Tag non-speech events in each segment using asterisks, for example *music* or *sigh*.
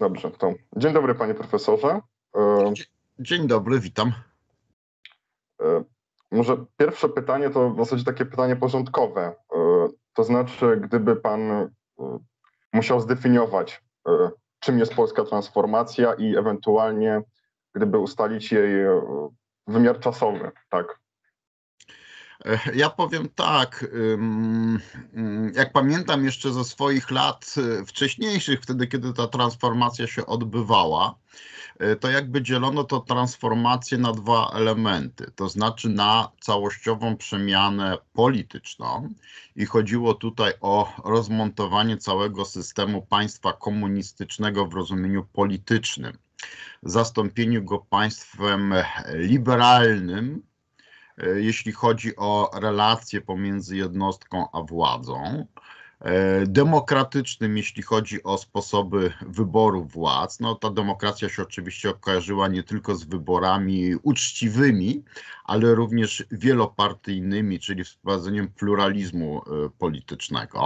Dobrze, to dzień dobry panie profesorze. Dzień, dzień dobry, witam. E, może pierwsze pytanie to w zasadzie takie pytanie porządkowe. E, to znaczy, gdyby pan e, musiał zdefiniować, czym jest polska transformacja i ewentualnie gdyby ustalić jej wymiar czasowy, tak? E, ja powiem tak, jak pamiętam jeszcze ze swoich lat y, wcześniejszych, wtedy kiedy ta transformacja się odbywała, e, to jakby dzielono to transformację na dwa elementy, to znaczy na całościową przemianę polityczną i chodziło tutaj o rozmontowanie całego systemu państwa komunistycznego w rozumieniu politycznym, zastąpieniu go państwem e, liberalnym, E, jeśli chodzi o relacje pomiędzy jednostką a władzą. E, demokratycznym, jeśli chodzi o sposoby wyboru władz. No, ta demokracja się oczywiście kojarzyła nie tylko z wyborami uczciwymi, ale również wielopartyjnymi, czyli z wprowadzeniem pluralizmu e, politycznego.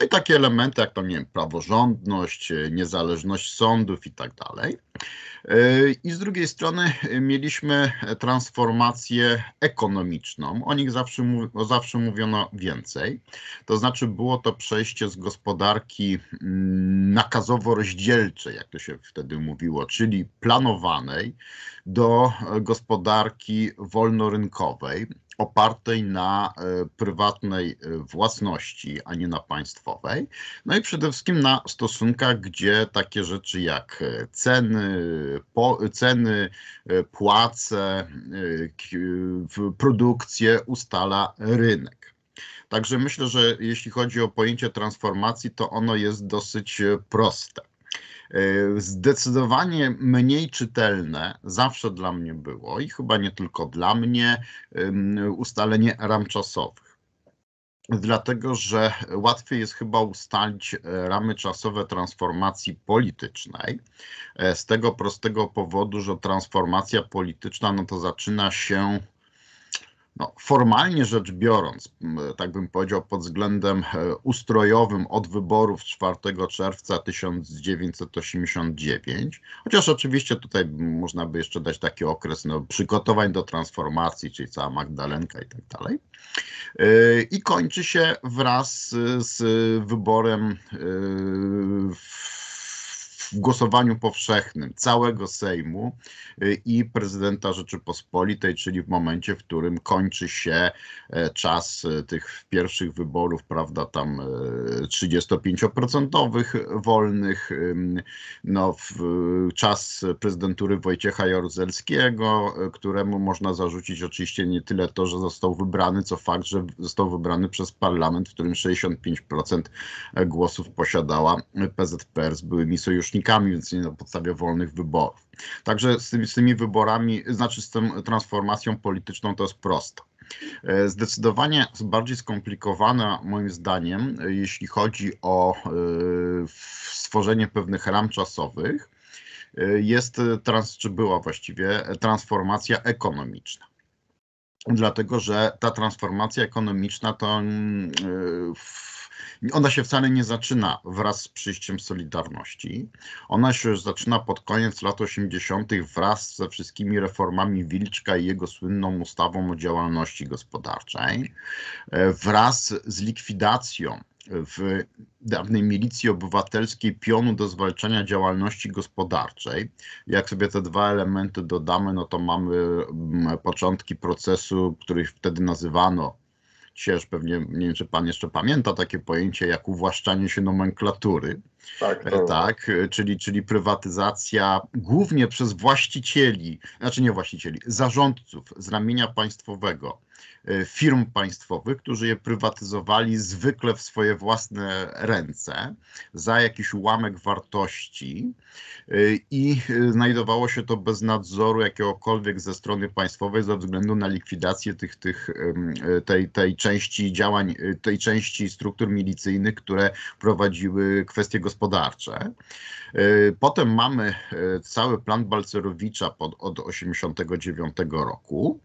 No i takie elementy jak to nie wiem, praworządność, e, niezależność sądów i tak dalej. I z drugiej strony mieliśmy transformację ekonomiczną. O nich zawsze, zawsze mówiono więcej. To znaczy było to przejście z gospodarki mm, nakazowo-rozdzielczej, jak to się wtedy mówiło, czyli planowanej, do e, gospodarki wolnorynkowej, opartej na e, prywatnej e, własności, a nie na państwowej. No i przede wszystkim na stosunkach, gdzie takie rzeczy jak ceny, po, ceny płace, produkcję ustala rynek. Także myślę, że jeśli chodzi o pojęcie transformacji, to ono jest dosyć e, proste. E, zdecydowanie mniej czytelne zawsze dla mnie było i chyba nie tylko dla mnie ustalenie ram czasowych. Dlatego, że łatwiej jest chyba ustalić e, ramy czasowe transformacji politycznej, z tego prostego powodu, że transformacja polityczna no to zaczyna się no, formalnie rzecz biorąc, tak bym powiedział, pod względem e, ustrojowym od wyborów 4 czerwca 1989, chociaż oczywiście tutaj można by jeszcze dać taki okres no, przygotowań do transformacji, czyli cała Magdalenka i tak dalej. E, I kończy się wraz z wyborem e, w w głosowaniu powszechnym całego Sejmu y, i prezydenta Rzeczypospolitej, czyli w momencie, w którym kończy się e, czas e, tych pierwszych wyborów, prawda, tam 35% e, wolnych, no, w czas prezydentury Wojciecha Jaruzelskiego, któremu można zarzucić oczywiście nie tyle to, że został wybrany, co fakt, że został wybrany przez parlament, w którym 65% głosów posiadała PZPR z byłymi sojusznikami łącznikami, więc nie na podstawie wolnych wyborów. Także z tymi, z tymi wyborami, znaczy z tą transformacją polityczną to jest prosto. E, zdecydowanie bardziej skomplikowana moim zdaniem, jeśli chodzi o e, stworzenie pewnych ram czasowych, e, jest, trans, czy była właściwie, transformacja ekonomiczna. Dlatego, że ta transformacja ekonomiczna to mm, w ona się wcale nie zaczyna wraz z przyjściem Solidarności. Ona się zaczyna pod koniec lat 80. wraz ze wszystkimi reformami Wilczka i jego słynną ustawą o działalności gospodarczej, e, wraz z likwidacją e, w dawnej milicji obywatelskiej pionu do zwalczania działalności gospodarczej. Jak sobie te dwa elementy dodamy, no to mamy mm, początki procesu, który wtedy nazywano Cież pewnie, nie wiem, czy pan jeszcze pamięta takie pojęcie jak uwłaszczanie się nomenklatury. Tak, to... tak czyli, czyli prywatyzacja głównie przez właścicieli, znaczy nie właścicieli, zarządców z ramienia państwowego E, firm państwowych, którzy je prywatyzowali zwykle w swoje własne ręce za jakiś ułamek wartości e, i e, znajdowało się to bez nadzoru jakiegokolwiek ze strony państwowej ze względu na likwidację tych, tych, tej, tej części działań, tej części struktur milicyjnych, które prowadziły kwestie gospodarcze. Potem mamy cały plan Balcerowicza pod, od 89 roku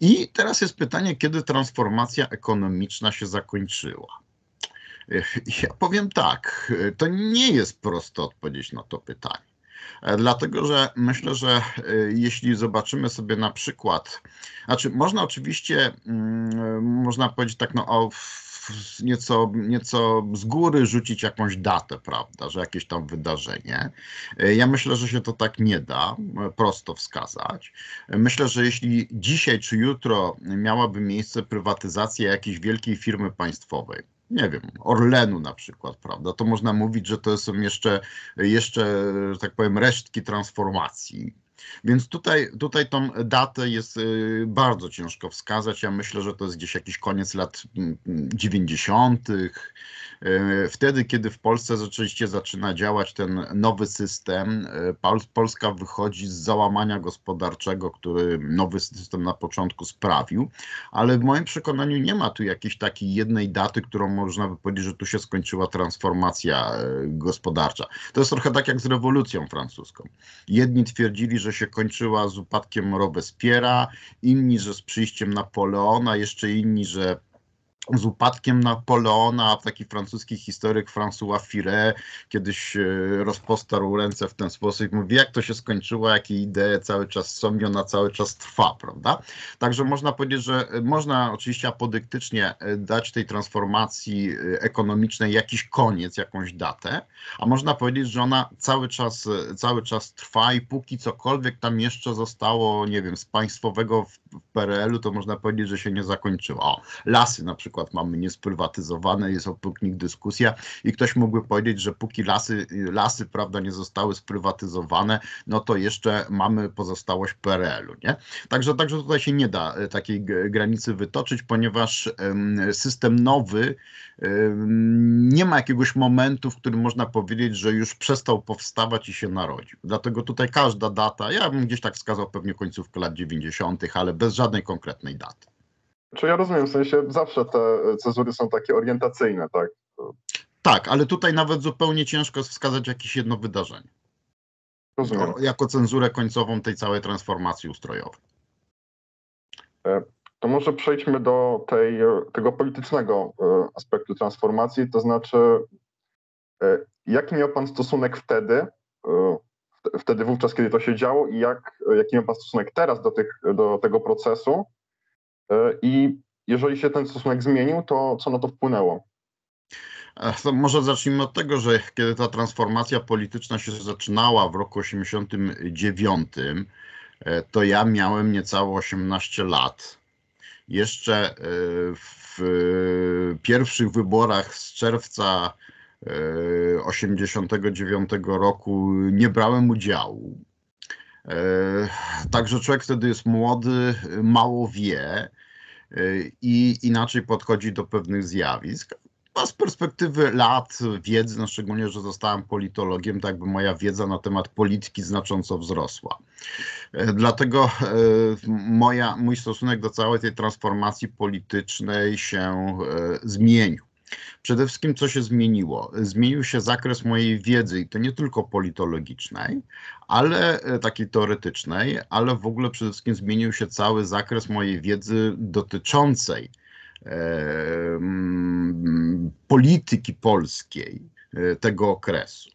i teraz jest pytanie, kiedy transformacja ekonomiczna się zakończyła? Ja powiem tak, to nie jest proste odpowiedź na to pytanie. Dlatego, że myślę, że y, jeśli zobaczymy sobie na przykład, znaczy można oczywiście, mm, można powiedzieć tak, no o *laughs* nieco, nieco z góry rzucić jakąś datę, prawda, że jakieś tam wydarzenie. E, ja myślę, że się to tak nie da e, prosto wskazać. E, myślę, że jeśli dzisiaj czy jutro miałaby miejsce prywatyzacja jakiejś wielkiej firmy państwowej, nie wiem, Orlenu na przykład, prawda, to można mówić, że to są jeszcze, jeszcze że tak powiem, resztki transformacji więc tutaj, tutaj tą datę jest y, bardzo ciężko wskazać. Ja myślę, że to jest gdzieś jakiś koniec lat 90. Mm, mm, y, wtedy, kiedy w Polsce rzeczywiście zaczyna działać ten nowy system, y, Polska wychodzi z załamania gospodarczego, który nowy system na początku sprawił, ale w moim przekonaniu nie ma tu jakiejś takiej jednej daty, którą można by powiedzieć, że tu się skończyła transformacja gospodarcza. To jest trochę tak jak z rewolucją francuską. Jedni twierdzili, że się kończyła z upadkiem Robespiera, inni, że z przyjściem Napoleona, jeszcze inni, że z upadkiem Napoleona, taki francuski historyk François Fire kiedyś e, rozpostarł ręce w ten sposób i mówi, jak to się skończyło, jakie idee cały czas są i ona cały czas trwa, prawda? Także można powiedzieć, że e, można oczywiście apodyktycznie e, dać tej transformacji ekonomicznej jakiś koniec, jakąś datę, a można powiedzieć, że ona cały czas, cały czas trwa i póki cokolwiek tam jeszcze zostało, nie wiem, z państwowego w PRL-u, to można powiedzieć, że się nie zakończyło. O, lasy na przykład przykład mamy niesprywatyzowane, jest oprócz nich dyskusja i ktoś mógłby powiedzieć, że póki lasy, lasy prawda, nie zostały sprywatyzowane, no to jeszcze mamy pozostałość PRL-u, nie? Także, także tutaj się nie da e, takiej granicy wytoczyć, ponieważ system nowy nie ma jakiegoś momentu, w którym można powiedzieć, że już przestał powstawać i się narodził. Dlatego tutaj każda data, ja bym gdzieś tak wskazał pewnie końcówkę lat 90., ale bez żadnej konkretnej daty. Czy ja rozumiem, w sensie zawsze te cezury są takie orientacyjne, tak? Tak, ale tutaj nawet zupełnie ciężko jest wskazać jakieś jedno wydarzenie. Rozumiem. jako cenzurę końcową tej całej transformacji ustrojowej. E, to może przejdźmy do tej, tego politycznego e, aspektu transformacji, to znaczy e, jaki miał Pan stosunek wtedy, wtedy wówczas, kiedy to się działo i jak, jaki miał Pan stosunek teraz do, tych, do tego procesu E, I jeżeli się ten stosunek zmienił, to co na to wpłynęło? To może zacznijmy od tego, że kiedy ta transformacja polityczna się zaczynała w roku 89, e, to ja miałem niecałe 18 lat. Jeszcze e, w pierwszych wyborach z czerwca 89 roku nie brałem udziału. E, także człowiek wtedy jest młody, mało wie e, i inaczej podchodzi do pewnych zjawisk. A z perspektywy lat, wiedzy, no szczególnie, że zostałem politologiem, tak by moja wiedza na temat polityki znacząco wzrosła. E, dlatego moja, mój stosunek do całej tej transformacji politycznej się zmienił. Przede wszystkim, co się zmieniło? Zmienił się zakres mojej wiedzy i to nie tylko politologicznej, ale e, takiej teoretycznej, ale w ogóle przede wszystkim zmienił się cały zakres mojej wiedzy dotyczącej e, polityki polskiej e, tego okresu.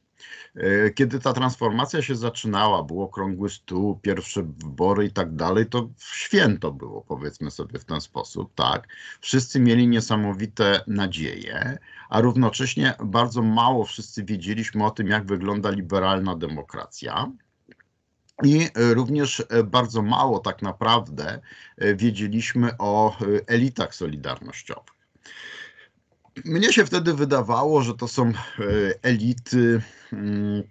E, kiedy ta transformacja się zaczynała, było krągły stół, pierwsze wybory i tak dalej, to święto było, powiedzmy sobie w ten sposób, tak. Wszyscy mieli niesamowite nadzieje, a równocześnie bardzo mało wszyscy wiedzieliśmy o tym, jak wygląda liberalna demokracja. I również e, bardzo mało tak naprawdę e, wiedzieliśmy o elitach solidarnościowych. Mnie się wtedy wydawało, że to są e, elity mm,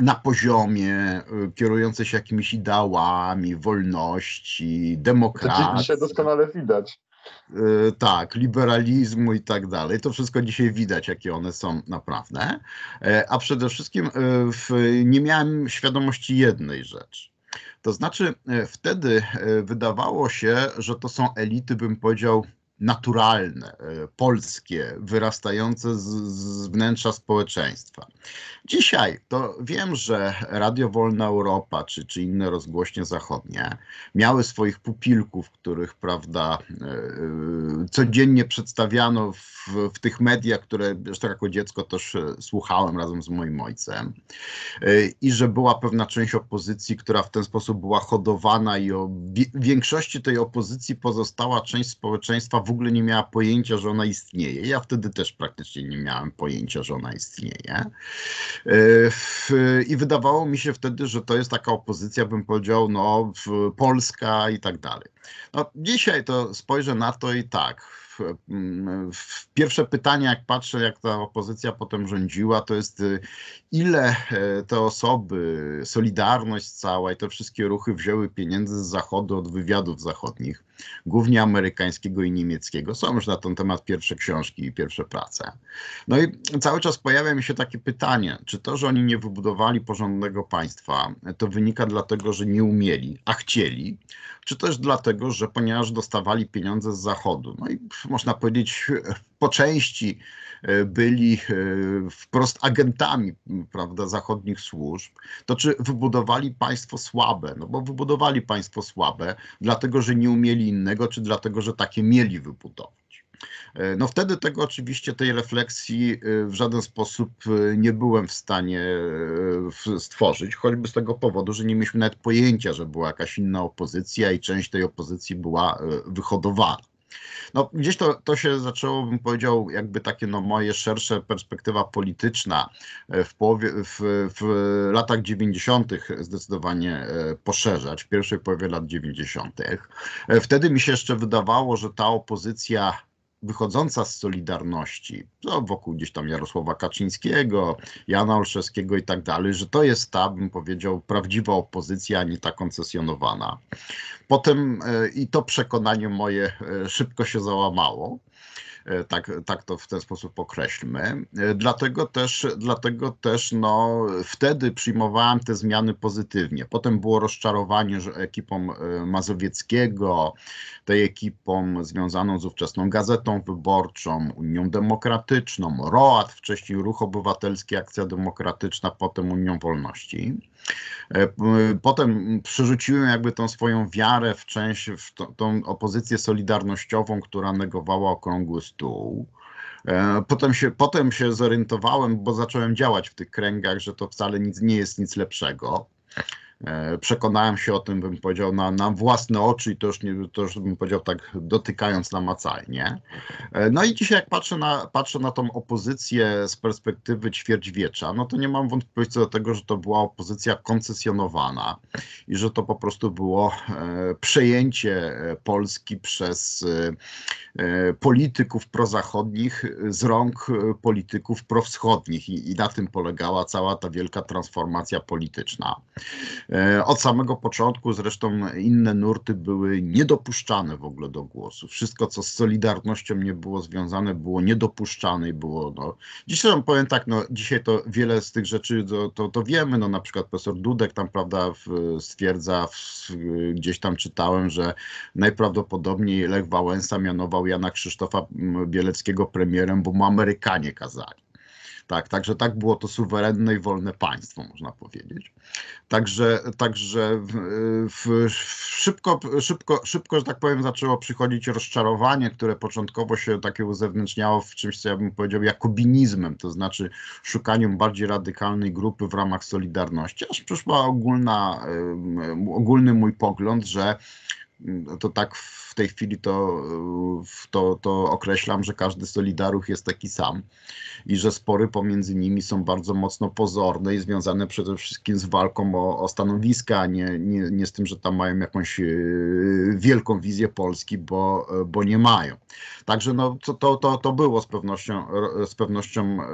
na poziomie e, kierujące się jakimiś ideałami wolności, demokracji. To dzisiaj doskonale widać. E, tak, liberalizmu i tak dalej. To wszystko dzisiaj widać, jakie one są naprawdę. A przede wszystkim nie miałem świadomości jednej rzeczy. To znaczy, wtedy wydawało się, że to są elity, bym powiedział, naturalne, e, polskie, wyrastające z, z, wnętrza społeczeństwa. Dzisiaj to wiem, że Radio Wolna Europa czy, czy inne rozgłośnie zachodnie miały swoich pupilków, których prawda e, e, codziennie przedstawiano w, w tych mediach, które zresztą tak jako dziecko też słuchałem razem z moim ojcem i że była pewna część opozycji, która w ten sposób była hodowana i o większości tej opozycji pozostała część społeczeństwa w ogóle nie miała pojęcia, że ona istnieje. Ja wtedy też praktycznie nie miałem pojęcia, że ona istnieje. E, I wydawało mi się wtedy, że to jest taka opozycja, bym powiedział, no, Polska i tak dalej. No, dzisiaj to spojrzę na to i tak pierwsze pytanie, jak patrzę, jak ta opozycja potem rządziła, to jest y, ile e, te osoby, Solidarność cała i te wszystkie ruchy wzięły pieniędzy z Zachodu, od wywiadów zachodnich, głównie amerykańskiego i niemieckiego. Są już na ten temat pierwsze książki i pierwsze prace. No i cały czas pojawia mi się takie pytanie, czy to, że oni nie wybudowali porządnego państwa, to wynika dlatego, że nie umieli, a chcieli, czy też dlatego, że ponieważ dostawali pieniądze z Zachodu. No i można powiedzieć, *laughs* po części e, byli e, wprost agentami prawda, zachodnich służb, to czy wybudowali państwo słabe? No bo wybudowali państwo słabe, dlatego że nie umieli innego, czy dlatego, że takie mieli wybudować. E, no wtedy tego oczywiście, tej refleksji e, w żaden sposób e, nie byłem w stanie stworzyć, choćby z tego powodu, że nie mieliśmy nawet pojęcia, że była jakaś inna opozycja i część tej opozycji była wyhodowana. No, gdzieś to, to się zaczęło, bym powiedział, jakby takie no, moje szersze perspektywa polityczna w, połowie, w, w latach 90. zdecydowanie poszerzać, w pierwszej połowie lat 90. Wtedy mi się jeszcze wydawało, że ta opozycja wychodząca z Solidarności, no, wokół gdzieś tam Jarosława Kaczyńskiego, Jana Olszewskiego i tak dalej, że to jest ta, bym powiedział, prawdziwa opozycja, a nie ta koncesjonowana. Potem e, i to przekonanie moje e, szybko się załamało. E, tak, tak to w ten sposób określmy. E, dlatego też, dlatego też no, wtedy przyjmowałem te zmiany pozytywnie. Potem było rozczarowanie że ekipą e, Mazowieckiego, tej ekipą związaną z ówczesną Gazetą Wyborczą, Unią Demokratyczną, ROAD, wcześniej Ruch Obywatelski, Akcja Demokratyczna, potem Unią Wolności. E, potem przerzuciłem jakby tą swoją wiarę w część, w to, tą opozycję solidarnościową, która negowała okrągły stół. E, potem się, potem się zorientowałem, bo zacząłem działać w tych kręgach, że to wcale nic, nie jest nic lepszego. E, przekonałem się o tym, bym powiedział, na, na własne oczy i to już, nie, to już bym powiedział tak dotykając namacalnie. E, no i dzisiaj jak patrzę na, patrzę na tą opozycję z perspektywy ćwierćwiecza, no to nie mam wątpliwości do tego, że to była opozycja koncesjonowana i że to po prostu było e, przejęcie Polski przez polityków prozachodnich z rąk polityków prowschodnich i, i na tym polegała cała ta wielka transformacja polityczna. E, od samego początku zresztą inne nurty były niedopuszczane w ogóle do głosu. Wszystko, co z Solidarnością nie było związane, było niedopuszczane i było, no, dzisiaj powiem tak, no, dzisiaj to wiele z tych rzeczy, to, to, to wiemy, no, na przykład profesor Dudek tam, prawda, w, stwierdza, w, gdzieś tam czytałem, że najprawdopodobniej Lech Wałęsa mianował Jana Krzysztofa mm, Bieleckiego premierem, bo mu Amerykanie kazali. Tak, także tak było to suwerenne i wolne państwo, można powiedzieć. Także, także w, w, szybko, szybko, szybko, że tak powiem, zaczęło przychodzić rozczarowanie, które początkowo się takie uzewnętrzniało w czymś, co ja bym powiedział jakobinizmem, to znaczy szukaniem bardziej radykalnej grupy w ramach Solidarności. Aż przyszła ogólna, ogólny mój pogląd, że to tak w tej chwili to, y, to, to określam, że każdy Solidaruch jest taki sam i że spory pomiędzy nimi są bardzo mocno pozorne i związane przede wszystkim z walką o, o stanowiska, a nie, nie, nie z tym, że tam mają jakąś y, wielką wizję Polski, bo, y, bo nie mają. Także no, to, to, to, to było z pewnością, z pewnością e,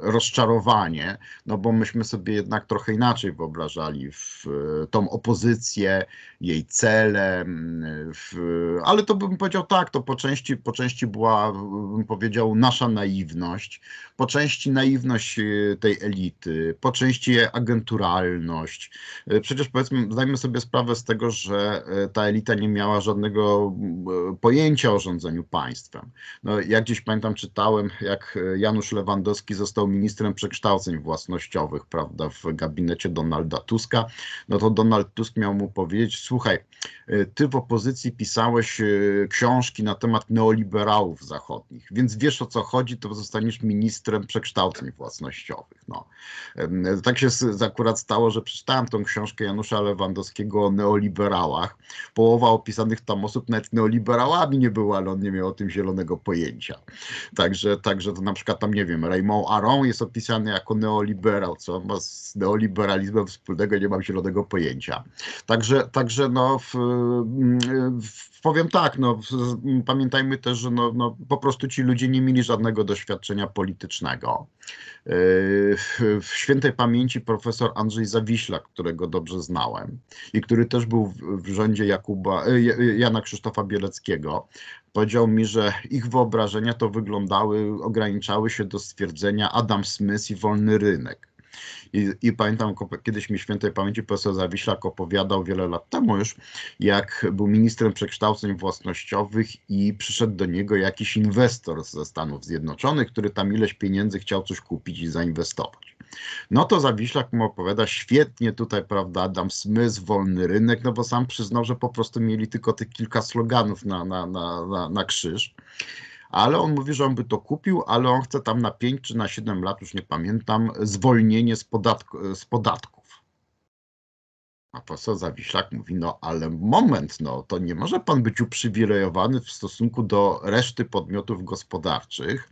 rozczarowanie, no bo myśmy sobie jednak trochę inaczej wyobrażali w tą opozycję, jej cele, mm, w ale to bym powiedział tak, to po części, po części była, bym powiedział, nasza naiwność, po części naiwność y, tej elity, po części agenturalność. Y, przecież powiedzmy, zdajmy sobie sprawę z tego, że y, ta elita nie miała żadnego pojęcia o rządzeniu państwem. No, jak gdzieś pamiętam, czytałem, jak Janusz Lewandowski został ministrem przekształceń własnościowych, prawda, w gabinecie Donalda Tuska, no to Donald Tusk miał mu powiedzieć, słuchaj, ty w opozycji pisałeś E, książki na temat neoliberałów zachodnich, więc wiesz o co chodzi, to zostaniesz ministrem przekształceń własnościowych. No. Tak się akurat stało, że przeczytałem tą książkę Janusza Lewandowskiego o neoliberałach. Połowa opisanych tam osób nawet neoliberałami nie była, ale on nie miał o tym zielonego pojęcia. Także, także to na przykład tam, nie wiem, Raymond Aron jest opisany jako neoliberał, co ma z neoliberalizmem wspólnego, nie mam zielonego pojęcia. Także, także no, w, w, powiem tak, no, pamiętajmy też, że no, no, po prostu ci ludzie nie mieli żadnego doświadczenia politycznego. E, w świętej pamięci profesor Andrzej Zawiśla, którego dobrze znałem i który też był w rządzie Jakuba, e, Jana Krzysztofa Bieleckiego, powiedział mi, że ich wyobrażenia to wyglądały, ograniczały się do stwierdzenia Adam Smith i wolny rynek. I, i pamiętam, kiedyś mi świętej pamięci profesor Zawiślak opowiadał wiele lat temu już, jak był ministrem przekształceń własnościowych i przyszedł do niego jakiś inwestor ze Stanów Zjednoczonych, który tam ileś pieniędzy chciał coś kupić i zainwestować. No to Zawiślak mu opowiada, świetnie tutaj, prawda, Adam Smys, wolny rynek, no bo sam przyznał, że po prostu mieli tylko tych kilka sloganów na, na, na, na, na krzyż ale on mówi, że on by to kupił, ale on chce tam na 5 czy na 7 lat, już nie pamiętam, zwolnienie z, z podatków. A profesor Zawiślak mówi, no ale moment, no to nie może pan być uprzywilejowany w stosunku do reszty podmiotów gospodarczych,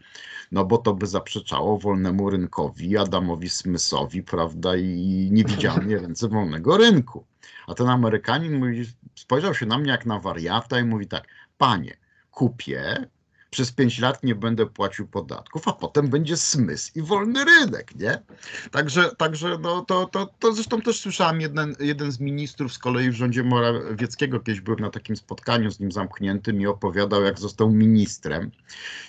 no bo to by zaprzeczało wolnemu rynkowi, Adamowi Smysowi, prawda, i niewidzialnie *laughs* ręce wolnego rynku. A ten Amerykanin mówi, spojrzał się na mnie jak na wariata i mówi tak, panie, kupię, przez pięć lat nie będę płacił podatków, a potem będzie smys i wolny rynek, nie? Także, także no to, to, to zresztą też słyszałem, jeden, jeden z ministrów z kolei w rządzie Morawieckiego, kiedyś byłem na takim spotkaniu z nim zamkniętym i opowiadał, jak został ministrem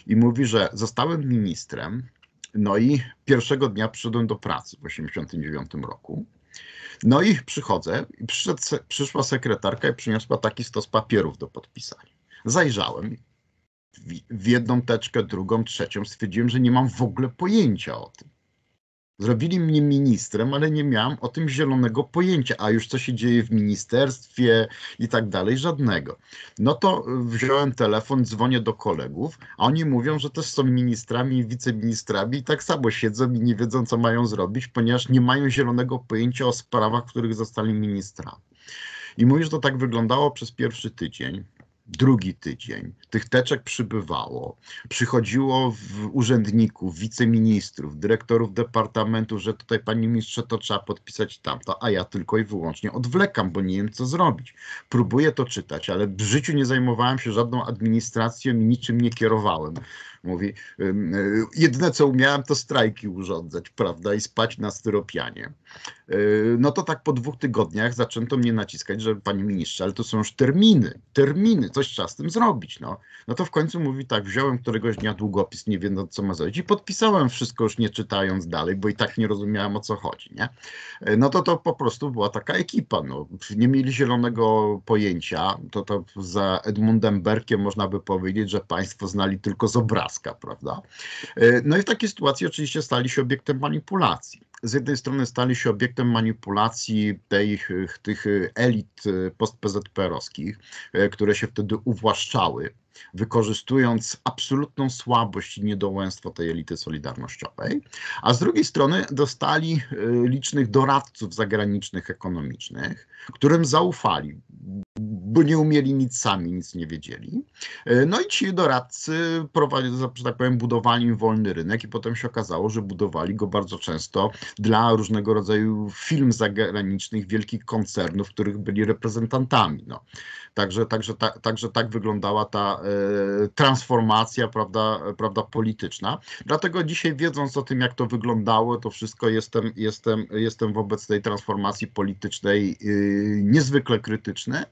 i mówi, że zostałem ministrem, no i pierwszego dnia przyszedłem do pracy w 89 roku. No i przychodzę, i przyszła sekretarka i przyniosła taki stos papierów do podpisania. Zajrzałem w jedną teczkę, drugą, trzecią, stwierdziłem, że nie mam w ogóle pojęcia o tym. Zrobili mnie ministrem, ale nie miałem o tym zielonego pojęcia, a już co się dzieje w ministerstwie i tak dalej, żadnego. No to wziąłem telefon, dzwonię do kolegów, a oni mówią, że też są ministrami i wiceministrami i tak samo siedzą i nie wiedzą, co mają zrobić, ponieważ nie mają zielonego pojęcia o sprawach, w których zostali ministrami. I mówię, że to tak wyglądało przez pierwszy tydzień drugi tydzień. Tych teczek przybywało. Przychodziło w urzędników, wiceministrów, dyrektorów departamentu, że tutaj panie ministrze to trzeba podpisać tamto, a ja tylko i wyłącznie odwlekam, bo nie wiem co zrobić. Próbuję to czytać, ale w życiu nie zajmowałem się żadną administracją i niczym nie kierowałem. Mówi, y, jedne co umiałem to strajki urządzać, prawda, i spać na styropianie. Y, no to tak po dwóch tygodniach zaczęto mnie naciskać, że panie ministrze, ale to są już terminy, terminy, coś trzeba z tym zrobić. No, no to w końcu mówi tak, wziąłem któregoś dnia długopis, nie wiedząc no, co ma zrobić i podpisałem wszystko już nie czytając dalej, bo i tak nie rozumiałem o co chodzi, nie? Y, no to to po prostu była taka ekipa, no. Nie mieli zielonego pojęcia, to to za Edmundem Berkiem można by powiedzieć, że państwo znali tylko z obrazku prawda? E, no i w takiej sytuacji oczywiście stali się obiektem manipulacji. Z jednej strony stali się obiektem manipulacji e, tych, tych e, elit post-PZPR-owskich, które się wtedy uwłaszczały wykorzystując absolutną słabość i niedołęstwo tej elity solidarnościowej, a z drugiej strony dostali licznych doradców zagranicznych, ekonomicznych, którym zaufali bo nie umieli nic sami, nic nie wiedzieli. E, no i ci doradcy, że tak powiem, budowali im wolny rynek i potem się okazało, że budowali go bardzo często dla różnego rodzaju firm zagranicznych, wielkich koncernów, których byli reprezentantami. No. Także, także, ta, także tak wyglądała ta e, transformacja prawda, prawda, polityczna. Dlatego dzisiaj wiedząc o tym, jak to wyglądało, to wszystko jestem, jestem, jestem wobec tej transformacji politycznej e, niezwykle krytyczny.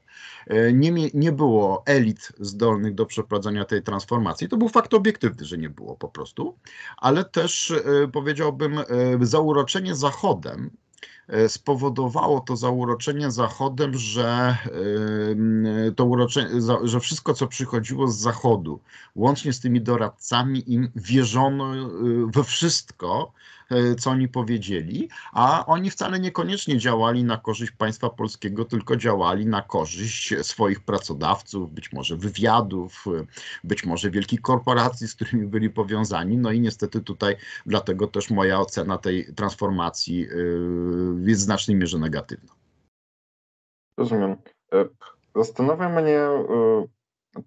E, nie, nie było elit zdolnych do przeprowadzenia tej transformacji. To był fakt obiektywny, że nie było po prostu, ale też e, powiedziałbym e, zauroczenie Zachodem E, spowodowało to zauroczenie Zachodem, że, e, to uroczenie, że wszystko, co przychodziło z Zachodu, łącznie z tymi doradcami, im wierzono e, we wszystko, co oni powiedzieli, a oni wcale niekoniecznie działali na korzyść państwa polskiego, tylko działali na korzyść swoich pracodawców, być może wywiadów, być może wielkich korporacji, z którymi byli powiązani. No i niestety tutaj, dlatego też moja ocena tej transformacji. Yy, jest w znacznej mierze negatywna. Rozumiem. E, zastanawia mnie e,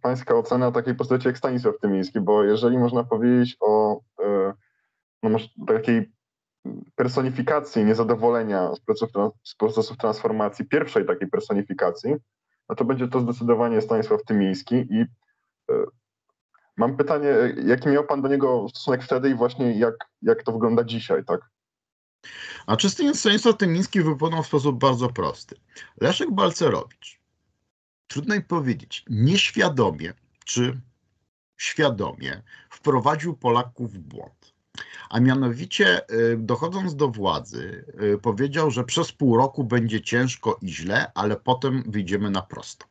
pańska ocena takiej postaci jak Stanisław Tymiński, bo jeżeli można powiedzieć o e, no, takiej personifikacji niezadowolenia z procesów, z procesów transformacji, pierwszej takiej personifikacji, no to będzie to zdecydowanie Stanisław Tymiński i Mam pytanie, jaki miał Pan do niego stosunek wtedy i właśnie jak, jak to wygląda dzisiaj, tak? A czysty Stanisław Tymiński wypłynął w sposób bardzo prosty. Leszek Balcerowicz, trudno mi powiedzieć, nieświadomie czy świadomie wprowadził Polaków w błąd. A mianowicie, y, dochodząc do władzy, y, powiedział, że przez pół roku będzie ciężko i źle, ale potem wyjdziemy na prosto.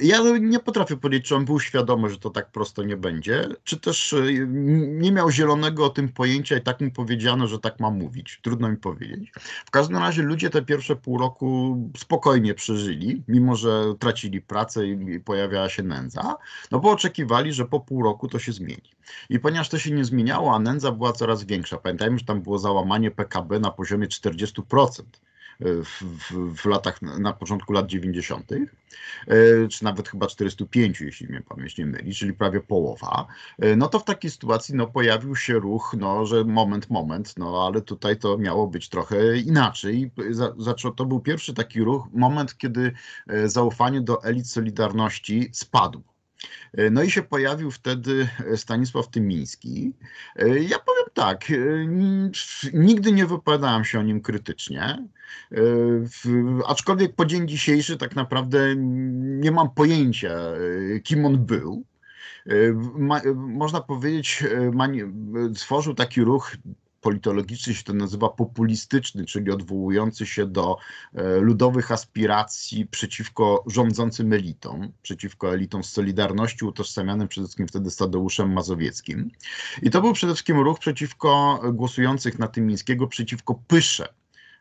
Ja nie potrafię powiedzieć, czy on był świadomy, że to tak prosto nie będzie, czy też y, nie miał zielonego o tym pojęcia i tak mu powiedziano, że tak ma mówić. Trudno mi powiedzieć. W każdym razie ludzie te pierwsze pół roku spokojnie przeżyli, mimo że tracili pracę i pojawiała się nędza, no bo oczekiwali, że po pół roku to się zmieni. I ponieważ to się nie zmieniało, a nędza była coraz większa, pamiętajmy, że tam było załamanie PKB na poziomie 40% w, w, w latach, na początku lat 90., e, czy nawet chyba 405, jeśli mnie pamięć nie myli, czyli prawie połowa, e, no to w takiej sytuacji no, pojawił się ruch, no, że moment, moment, no ale tutaj to miało być trochę inaczej. Zaczą, to był pierwszy taki ruch, moment, kiedy e, zaufanie do elit Solidarności spadło. E, no i się pojawił wtedy e, Stanisław Tymiński. E, ja powiem tak, nigdy nie wypowiadałem się o nim krytycznie, aczkolwiek po dzień dzisiejszy tak naprawdę nie mam pojęcia, kim on był. Ma, można powiedzieć, mani- stworzył taki ruch politologicznie się to nazywa populistyczny, czyli odwołujący się do e, ludowych aspiracji przeciwko rządzącym elitom, przeciwko elitom z Solidarności utożsamianym przede wszystkim wtedy z Tadeuszem Mazowieckim. I to był przede wszystkim ruch przeciwko głosujących na Tymińskiego, przeciwko pysze,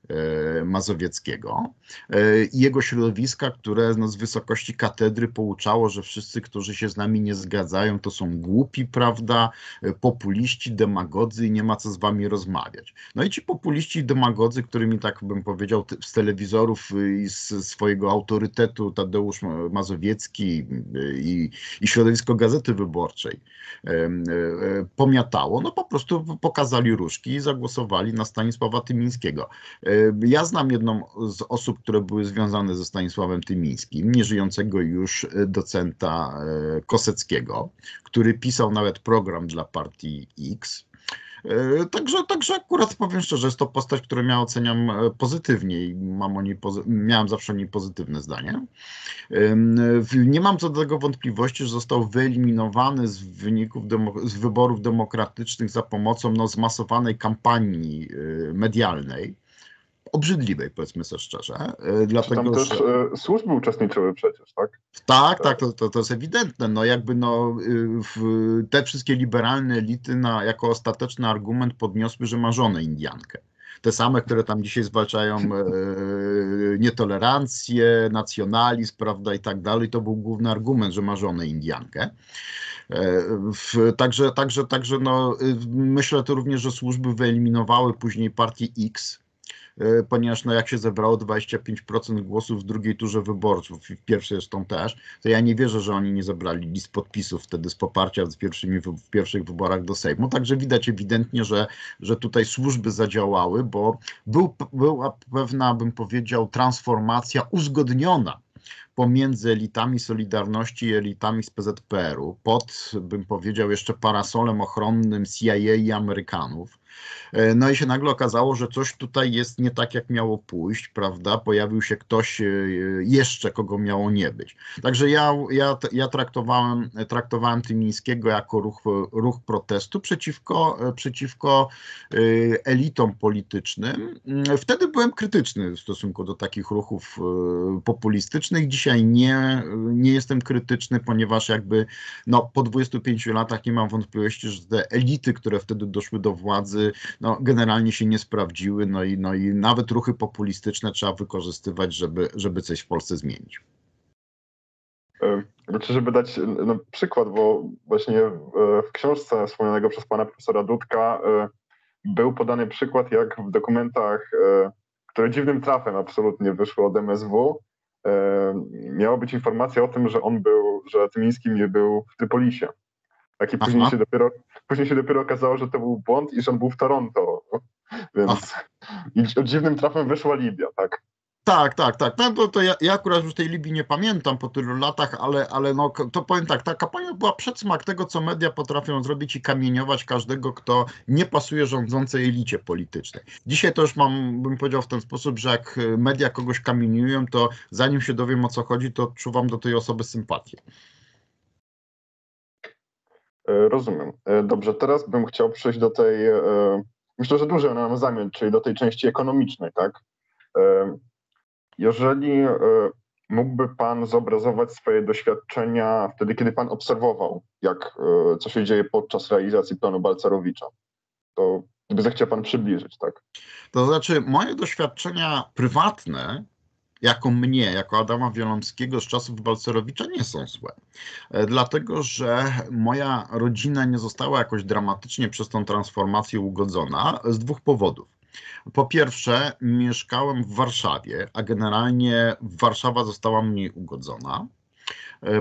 E, mazowieckiego e, i jego środowiska, które no, z wysokości katedry pouczało, że wszyscy, którzy się z nami nie zgadzają, to są głupi, prawda, e, populiści, demagodzy i nie ma co z wami rozmawiać. No i ci populiści i demagodzy, którymi tak bym powiedział z telewizorów y, i z swojego autorytetu Tadeusz Mazowiecki y, i, i środowisko Gazety Wyborczej pomiatało, no po prostu pokazali różki i zagłosowali na Stanisława Tymińskiego. E, ja znam jedną z osób, które były związane ze Stanisławem Tymińskim, nieżyjącego już e, docenta e, Koseckiego, który pisał nawet program dla partii X. Także, także akurat powiem szczerze, jest to postać, którą ja oceniam pozytywnie i mam o niej pozy- miałem zawsze o niej pozytywne zdanie. Nie mam co do tego wątpliwości, że został wyeliminowany z wyników demo- z wyborów demokratycznych za pomocą no, zmasowanej kampanii medialnej obrzydliwej, powiedzmy sobie szczerze. E, dlatego, tam też że... E, służby uczestniczyły przecież, tak? tak? Tak, tak, to, to, to jest ewidentne. No jakby no, y, te wszystkie liberalne elity na, jako ostateczny argument podniosły, że ma żonę Indiankę te same, które tam dzisiaj zwalczają e, e nietolerancję, nacjonalizm, prawda, i tak dalej. To był główny argument, że ma żonę Indiankę. w, także, także, także no, y, myślę to również, że służby wyeliminowały później partię X, E, ponieważ no jak się zebrało 25% głosów w drugiej turze wyborców i w pierwszej zresztą też, to ja nie wierzę, że oni nie zebrali list podpisów wtedy z poparcia w, pierwszymi, w pierwszych wyborach do Sejmu. Także widać ewidentnie, że, że tutaj służby zadziałały, bo był, była pewna, bym powiedział, transformacja uzgodniona pomiędzy elitami Solidarności i elitami z PZPR-u, pod, bym powiedział, jeszcze parasolem ochronnym CIA i Amerykanów. E, no i się nagle okazało, że coś tutaj jest nie tak, jak miało pójść, prawda? Pojawił się ktoś e, jeszcze, kogo miało nie być. Także ja, ja, ja traktowałem, traktowałem Tymińskiego jako ruch, ruch protestu przeciwko, e, przeciwko elitom politycznym. Wtedy byłem krytyczny w stosunku do takich ruchów populistycznych. Dzisiaj nie, nie jestem krytyczny, ponieważ jakby no, po 25 latach nie mam wątpliwości, że te elity, które wtedy doszły do władzy, no, generalnie się nie sprawdziły, no i, no i nawet ruchy populistyczne trzeba wykorzystywać, żeby, żeby coś w Polsce zmienić. E, Czy znaczy, żeby dać no, przykład, bo właśnie w książce wspomnianego przez pana profesora Dudka e, był podany przykład, jak w dokumentach, e, które dziwnym trafem absolutnie wyszły od MSW, miała być informacja o tym, że on był, że Tymiński nie był w Trypolisie. Tak, i później się, dopiero, później się dopiero okazało, że to był błąd i że on był w Toronto. *laughs* Więc Aha. dziwnym trafem wyszła Libia, tak? Tak, tak, tak. No, to, to ja, ja, akurat już tej Libii nie pamiętam po tylu latach, ale, ale no, to powiem tak, ta kampania była przedsmak tego, co media potrafią zrobić i kamieniować każdego, kto nie pasuje rządzącej elicie politycznej. Dzisiaj to już mam, bym powiedział w ten sposób, że jak e, media kogoś kamieniują, to zanim się dowiem o co chodzi, to odczuwam do tej osoby sympatię. E, rozumiem. E, dobrze, teraz bym chciał przejść do tej, e, myślę, że dużej nam zamian, czyli do tej części ekonomicznej, tak? Jeżeli mógłby Pan zobrazować swoje doświadczenia wtedy, kiedy Pan obserwował, jak, co się dzieje podczas realizacji planu Balcerowicza, to gdyby zechciał Pan przybliżyć, tak? To znaczy, moje doświadczenia prywatne jako mnie, jako Adama Wielomskiego z czasów Balcerowicza nie są złe. E, dlatego, że moja rodzina nie została jakoś dramatycznie przez tą transformację ugodzona z dwóch powodów. Po pierwsze, mieszkałem w Warszawie, a generalnie Warszawa została mniej ugodzona.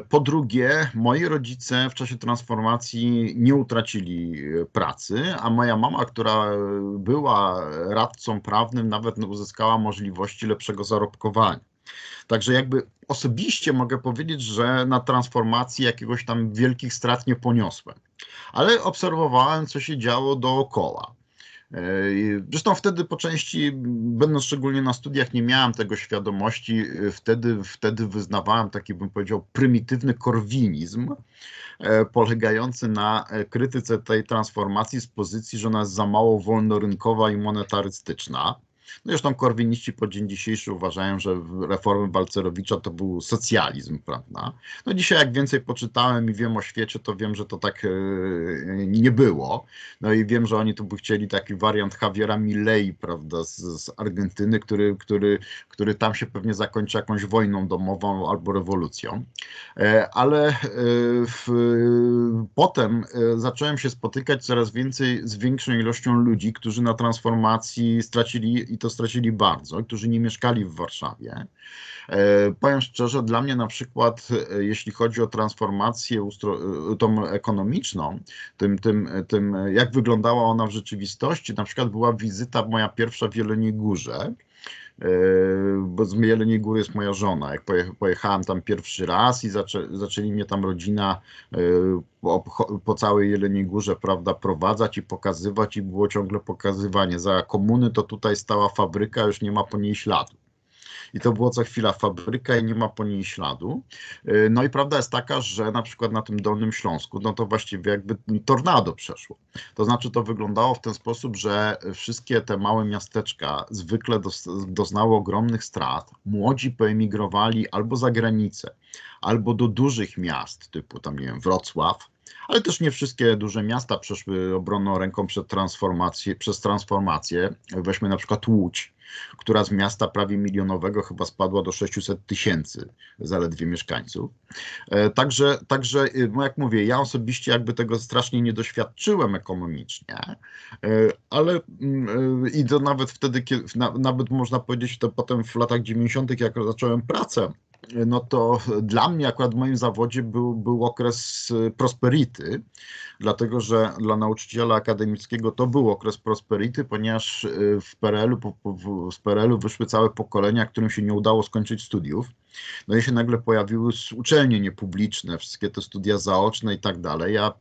Po drugie, moi rodzice w czasie transformacji nie utracili e, pracy, a moja mama, która e, była radcą prawnym, nawet no, uzyskała możliwości lepszego zarobkowania. Także jakby osobiście mogę powiedzieć, że na transformacji jakiegoś tam wielkich strat nie poniosłem, ale obserwowałem, co się działo dookoła. E, zresztą wtedy po części, będąc szczególnie na studiach, nie miałem tego świadomości. E, wtedy, wtedy wyznawałem taki, bym powiedział, prymitywny korwinizm, e, polegający na krytyce tej transformacji z pozycji, że ona jest za mało wolnorynkowa i monetarystyczna. No zresztą korwiniści po dzień dzisiejszy uważają, że reformy Balcerowicza to był socjalizm, prawda? No dzisiaj jak więcej poczytałem i wiem o świecie, to wiem, że to tak yy, nie było. No i wiem, że oni tu by chcieli taki wariant Javiera Milei, prawda, z, z Argentyny, który, który, który tam się pewnie zakończy jakąś wojną domową albo rewolucją. E, ale e, w, potem e, zacząłem się spotykać coraz więcej z większą ilością ludzi, którzy na transformacji stracili to stracili bardzo, którzy nie mieszkali w Warszawie. E, powiem szczerze, dla mnie na przykład, e, jeśli chodzi o transformację e, tą ekonomiczną, tym, tym, tym jak wyglądała ona w rzeczywistości, na przykład była wizyta moja pierwsza w Jeleniej Górze, Yy, bo z Jeleniej Góry jest moja żona. Jak pojechałem tam pierwszy raz i zaczę, zaczęli mnie tam rodzina po, yy, po całej Jeleniej Górze, prawda, prowadzać i pokazywać i było ciągle pokazywanie. Za komuny to tutaj stała fabryka, już nie ma po niej śladu i to było co chwila fabryka i nie ma po niej śladu. Y, no i prawda jest taka, że na przykład na tym Dolnym Śląsku, no to właściwie jakby tornado przeszło. To znaczy to wyglądało w ten sposób, że wszystkie te małe miasteczka zwykle doznały ogromnych strat. Młodzi poemigrowali albo za granicę, albo do dużych miast, typu tam, nie wiem, Wrocław, ale też nie wszystkie duże miasta przeszły obroną ręką przed transformację, przez transformację. Weźmy na przykład Łódź, która z miasta prawie milionowego chyba spadła do 600 tysięcy zaledwie mieszkańców. E, także, także y, jak mówię, ja osobiście jakby tego strasznie nie doświadczyłem ekonomicznie, e, ale mm, e, i to nawet wtedy, kiedy, nawet można powiedzieć, to potem w latach 90., jak zacząłem pracę, no to dla mnie akurat w moim zawodzie był, był okres y, prosperity, dlatego że dla nauczyciela akademickiego to był okres prosperity, ponieważ y, w PRL-u, z PRL-u wyszły całe pokolenia, którym się nie udało skończyć studiów. No i się nagle pojawiły uczelnie niepubliczne, wszystkie te studia zaoczne i tak dalej. Ja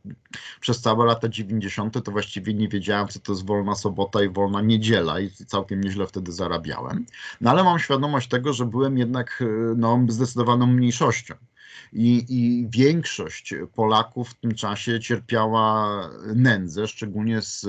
przez całe lata 90. to właściwie nie wiedziałem, co to jest wolna sobota i wolna niedziela i całkiem nieźle wtedy zarabiałem. No ale mam świadomość tego, że byłem jednak y, no, zdecydowaną mniejszością i, i większość Polaków w tym czasie cierpiała nędzę, szczególnie z,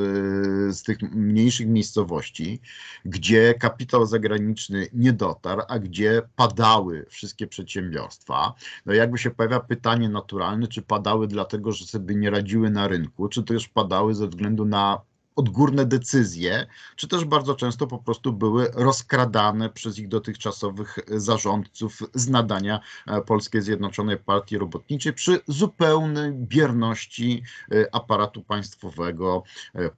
z tych mniejszych miejscowości, gdzie kapitał zagraniczny nie dotarł, a gdzie padały wszystkie przedsiębiorstwa. No jakby się pojawia pytanie naturalne, czy padały dlatego, że sobie nie radziły na rynku, czy też padały ze względu na odgórne decyzje, czy też bardzo często po prostu były rozkradane przez ich dotychczasowych zarządców z nadania e, Polskiej Zjednoczonej Partii Robotniczej przy zupełnej bierności e, aparatu państwowego, e,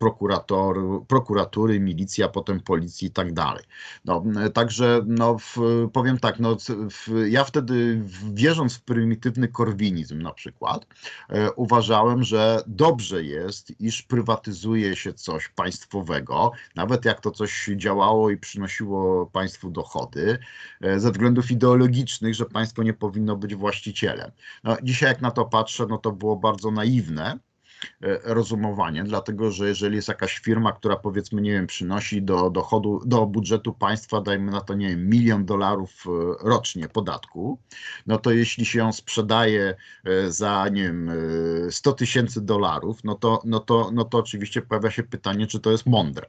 prokuratury, milicji, a potem policji i tak dalej. No, także no, w, powiem tak, no, w, ja wtedy wierząc w prymitywny korwinizm na przykład, e, uważałem, że dobrze jest, iż prywatyzuje się coś państwowego, nawet jak to coś działało i przynosiło państwu dochody, e, ze względów ideologicznych, że państwo nie powinno być właścicielem. No, dzisiaj jak na to patrzę, no to było bardzo naiwne, E, rozumowanie, dlatego że jeżeli jest jakaś firma, która powiedzmy, nie wiem, przynosi do dochodu, do budżetu państwa, dajmy na to, nie wiem, milion dolarów e, rocznie podatku, no to jeśli się ją sprzedaje e, za, nie wiem, 100 tysięcy dolarów, no to, no, to, no to oczywiście pojawia się pytanie, czy to jest mądre.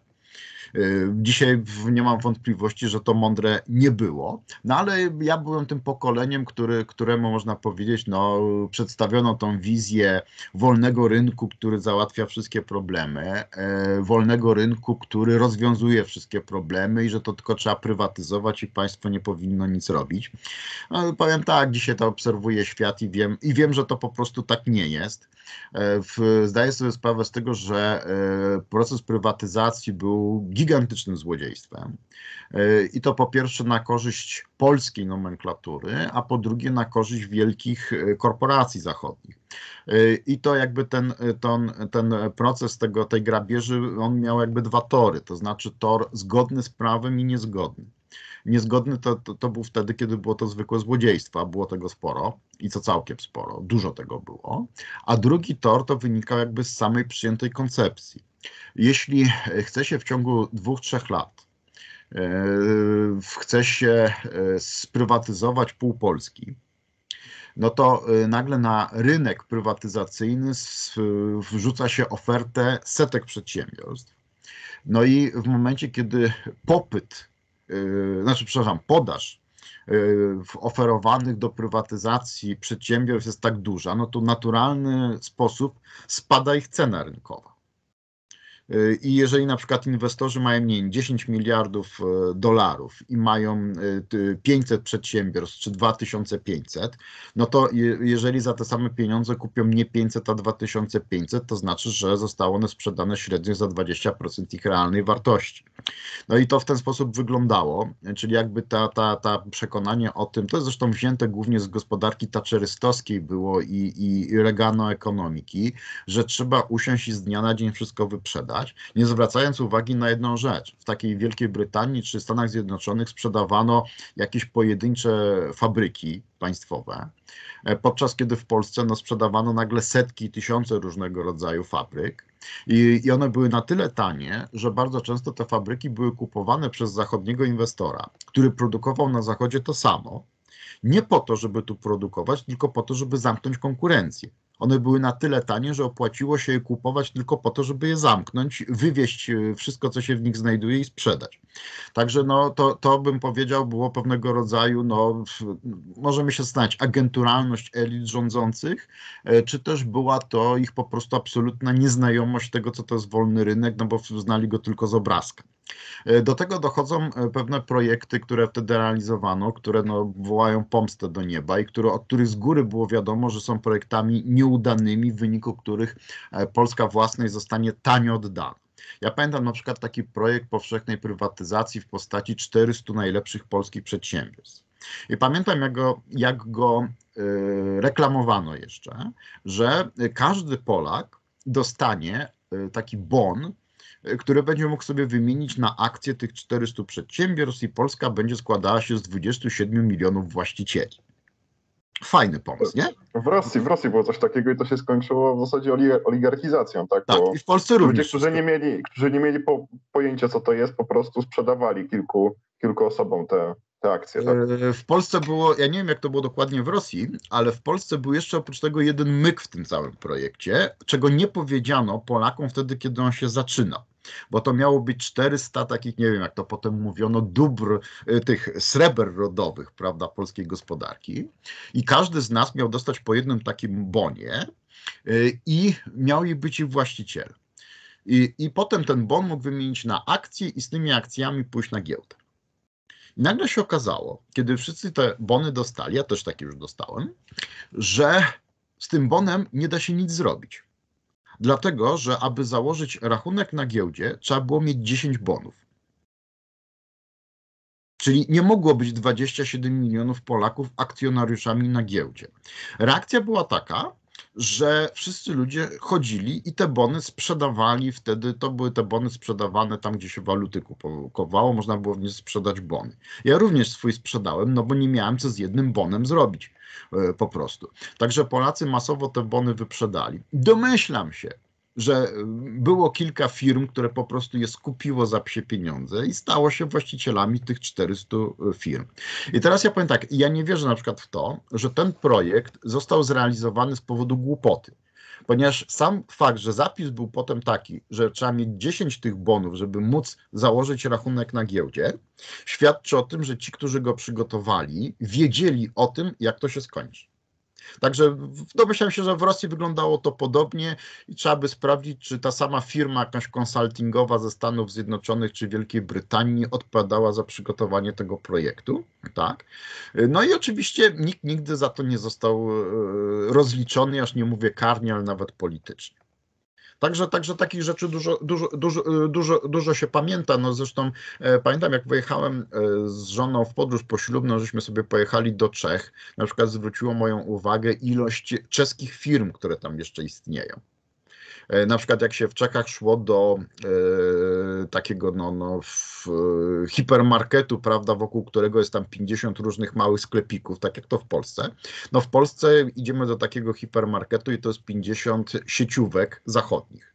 Y, dzisiaj nie mam wątpliwości, że to mądre nie było, no ale ja byłem tym pokoleniem, który, któremu można powiedzieć, no przedstawiono tą wizję wolnego rynku, który załatwia wszystkie problemy, y, wolnego rynku, który rozwiązuje wszystkie problemy i że to tylko trzeba prywatyzować i państwo nie powinno nic robić. No, powiem tak, dzisiaj to obserwuję świat i wiem, i wiem, że to po prostu tak nie jest. E, w, zdaję sobie sprawę z tego, że e, proces prywatyzacji był gigantycznym złodziejstwem. E, I to po pierwsze na korzyść polskiej nomenklatury, a po drugie na korzyść wielkich korporacji zachodnich. I to jakby ten, ten, ten proces tego, tej grabieży, on miał jakby dwa tory, to znaczy tor zgodny z prawem i niezgodny niezgodny to, to, to był wtedy, kiedy było to zwykłe złodziejstwo, a było tego sporo i co całkiem sporo, dużo tego było. A drugi tor to wynikał jakby z samej przyjętej koncepcji. Jeśli chce się w ciągu dwóch, trzech lat e, chce się e, sprywatyzować pół Polski, no to e, nagle na rynek prywatyzacyjny wrzuca się ofertę setek przedsiębiorstw. No i w momencie, kiedy popyt E, znaczy, przepraszam, podaż e, oferowanych do prywatyzacji przedsiębiorstw jest tak duża, no to naturalny sposób spada ich cena rynkowa. I jeżeli na przykład inwestorzy mają mniej niż 10 miliardów e, dolarów i mają 500 e, przedsiębiorstw czy 2500, no to jeżeli za te same pieniądze kupią nie 500, a 2500, to znaczy, że zostały one sprzedane średnio za 20% ich realnej wartości. No i to w ten sposób wyglądało, czyli jakby ta, ta, ta przekonanie o tym, to jest zresztą wzięte głównie z gospodarki taczerystowskiej było i, i regano ekonomiki, że trzeba usiąść i z dnia na dzień wszystko wyprzedać sprzedać, nie zwracając uwagi na jedną rzecz. W takiej Wielkiej Brytanii czy Stanach Zjednoczonych sprzedawano jakieś pojedyncze fabryki państwowe, e, podczas kiedy w Polsce no, sprzedawano nagle setki, tysiące różnego rodzaju fabryk. I, I one były na tyle tanie, że bardzo często te fabryki były kupowane przez zachodniego inwestora, który produkował na zachodzie to samo, nie po to, żeby tu produkować, tylko po to, żeby zamknąć konkurencję. One były na tyle tanie, że opłaciło się je kupować tylko po to, żeby je zamknąć, wywieźć e, wszystko, co się w nich znajduje i sprzedać. Także no, to, to bym powiedział było pewnego rodzaju, no, możemy się znać, agenturalność elit rządzących, e, czy też była to ich po prostu absolutna nieznajomość tego, co to jest wolny rynek, no bo znali go tylko z obrazka. E, do tego dochodzą e, pewne projekty, które wtedy realizowano, które no, wołają pomstę do nieba i które, od których z góry było wiadomo, że są projektami nieudanymi, w wyniku których e, Polska własnej zostanie tanio oddana. Ja pamiętam na przykład taki projekt powszechnej prywatyzacji w postaci 400 najlepszych polskich przedsiębiorstw. I pamiętam, jak go, jak go yy, reklamowano jeszcze, że każdy Polak dostanie taki bon które będzie mógł sobie wymienić na akcje tych 400 przedsiębiorstw i Polska będzie składała się z 27 milionów właścicieli. Fajny pomysł, nie? W Rosji, w Rosji było coś takiego i to się skończyło w zasadzie oligarchizacją, tak? tak i w Polsce ludzie, również. Ludzie, którzy nie mieli, którzy nie mieli po, pojęcia, co to jest, po prostu sprzedawali kilku, kilku osobom te, te akcje, tak? E, w Polsce było, ja nie wiem jak to było dokładnie w Rosji, ale w Polsce był jeszcze oprócz tego jeden myk w tym całym projekcie, czego nie powiedziano Polakom wtedy, kiedy on się zaczyna bo to miało być 400 takich, nie wiem jak to potem mówiono, dóbr e, tych sreber rodowych, prawda, polskiej gospodarki. I każdy z nas miał dostać po jednym takim bonie e, i miał jej być ich właściciel. I, I potem ten bon mógł wymienić na akcje i z tymi akcjami pójść na giełdę. Nagle się okazało, kiedy wszyscy te bony dostali, ja też taki już dostałem, że z tym bonem nie da się nic zrobić. Dlatego, że aby założyć rachunek na giełdzie, trzeba było mieć 10 bonów. Czyli nie mogło być 27 milionów Polaków akcjonariuszami na giełdzie. Reakcja była taka, że wszyscy ludzie chodzili i te bony sprzedawali wtedy, to były te bony sprzedawane tam, gdzie się waluty kupowało, można było w nie sprzedać bony. Ja również swój sprzedałem, no bo nie miałem co z jednym bonem zrobić e, po prostu. Także Polacy masowo te bony wyprzedali. Domyślam się, że e, było kilka firm, które po prostu je skupiło za psie pieniądze i stało się właścicielami tych 400 e, firm. I teraz ja powiem tak, ja nie wierzę na przykład w to, że ten projekt został zrealizowany z powodu głupoty ponieważ sam fakt, że zapis był potem taki, że trzeba mieć 10 tych bonów, żeby móc założyć rachunek na giełdzie, świadczy o tym, że ci, którzy go przygotowali, wiedzieli o tym, jak to się skończy. Także domyślam się, że w Rosji wyglądało to podobnie i trzeba by sprawdzić, czy ta sama firma jakaś konsultingowa ze Stanów Zjednoczonych czy Wielkiej Brytanii odpowiadała za przygotowanie tego projektu. Tak? No i oczywiście nikt nigdy za to nie został e, rozliczony, aż nie mówię karnie, ale nawet politycznie. Także, także takich rzeczy dużo, dużo, dużo, y, dużo, dużo się pamięta. No zresztą e, pamiętam, jak wyjechałem e, z żoną w podróż poślubną, żeśmy sobie pojechali do Czech. Na przykład zwróciło moją uwagę ilość czeskich firm, które tam jeszcze istnieją. E, na przykład jak się w Czechach szło do e, takiego no, no, w, e, hipermarketu, prawda, wokół którego jest tam 50 różnych małych sklepików, tak jak to w Polsce. No w Polsce idziemy do takiego hipermarketu i to jest 50 sieciówek zachodnich.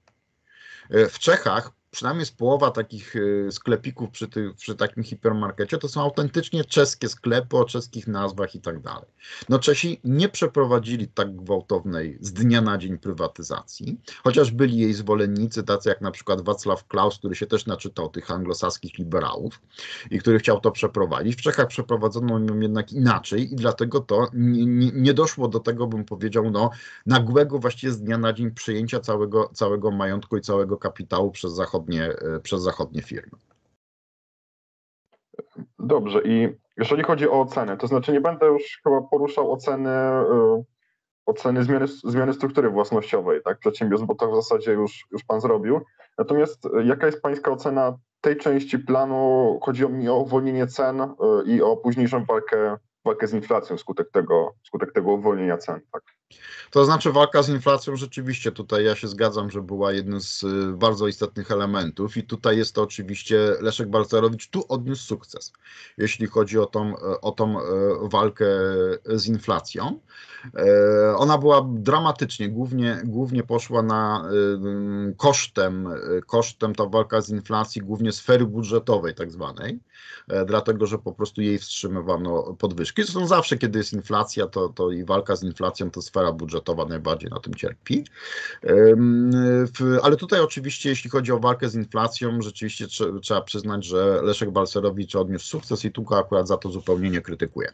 E, w Czechach przynajmniej jest połowa takich y, sklepików przy, przy takim hipermarkecie, to są autentycznie czeskie sklepy o czeskich nazwach i tak dalej. No Czesi nie przeprowadzili tak gwałtownej z dnia na dzień prywatyzacji, chociaż byli jej zwolennicy, tacy jak na przykład Wacław Klaus, który się też naczytał tych anglosaskich liberałów i który chciał to przeprowadzić. W Czechach przeprowadzono ją jednak inaczej i dlatego to nie, nie, nie doszło do tego, bym powiedział, no nagłego właściwie z dnia na dzień przejęcia całego, całego majątku i całego kapitału przez Zachód zachodnie, e, przez zachodnie firmy. Dobrze i jeżeli chodzi o ocenę, to znaczy nie będę już chyba poruszał oceny, e, oceny zmiany, zmiany struktury własnościowej tak, przedsiębiorstw, bo to w zasadzie już, już Pan zrobił. Natomiast e, jaka jest Pańska ocena tej części planu? Chodzi mi o uwolnienie cen i o późniejszą walkę, walkę z inflacją wskutek tego, wskutek tego uwolnienia cen. Tak? To znaczy walka z inflacją rzeczywiście tutaj ja się zgadzam, że była jednym z y, bardzo istotnych elementów i tutaj jest to oczywiście Leszek Balcerowicz tu odniósł sukces, jeśli chodzi o tą, o tą e, walkę z inflacją. E, ona była dramatycznie, głównie, głównie poszła na y, kosztem, kosztem ta walka z inflacją głównie sfery budżetowej tak zwanej, e, dlatego, że po prostu jej wstrzymywano podwyżki. Zresztą zawsze, kiedy jest inflacja, to, to i walka z inflacją to sfera sfera budżetowa najbardziej na tym cierpi. Ale tutaj oczywiście, jeśli chodzi o walkę z inflacją, rzeczywiście trzeba przyznać, że Leszek Balcerowicz odniósł sukces i Tuka akurat za to zupełnie nie krytykuje.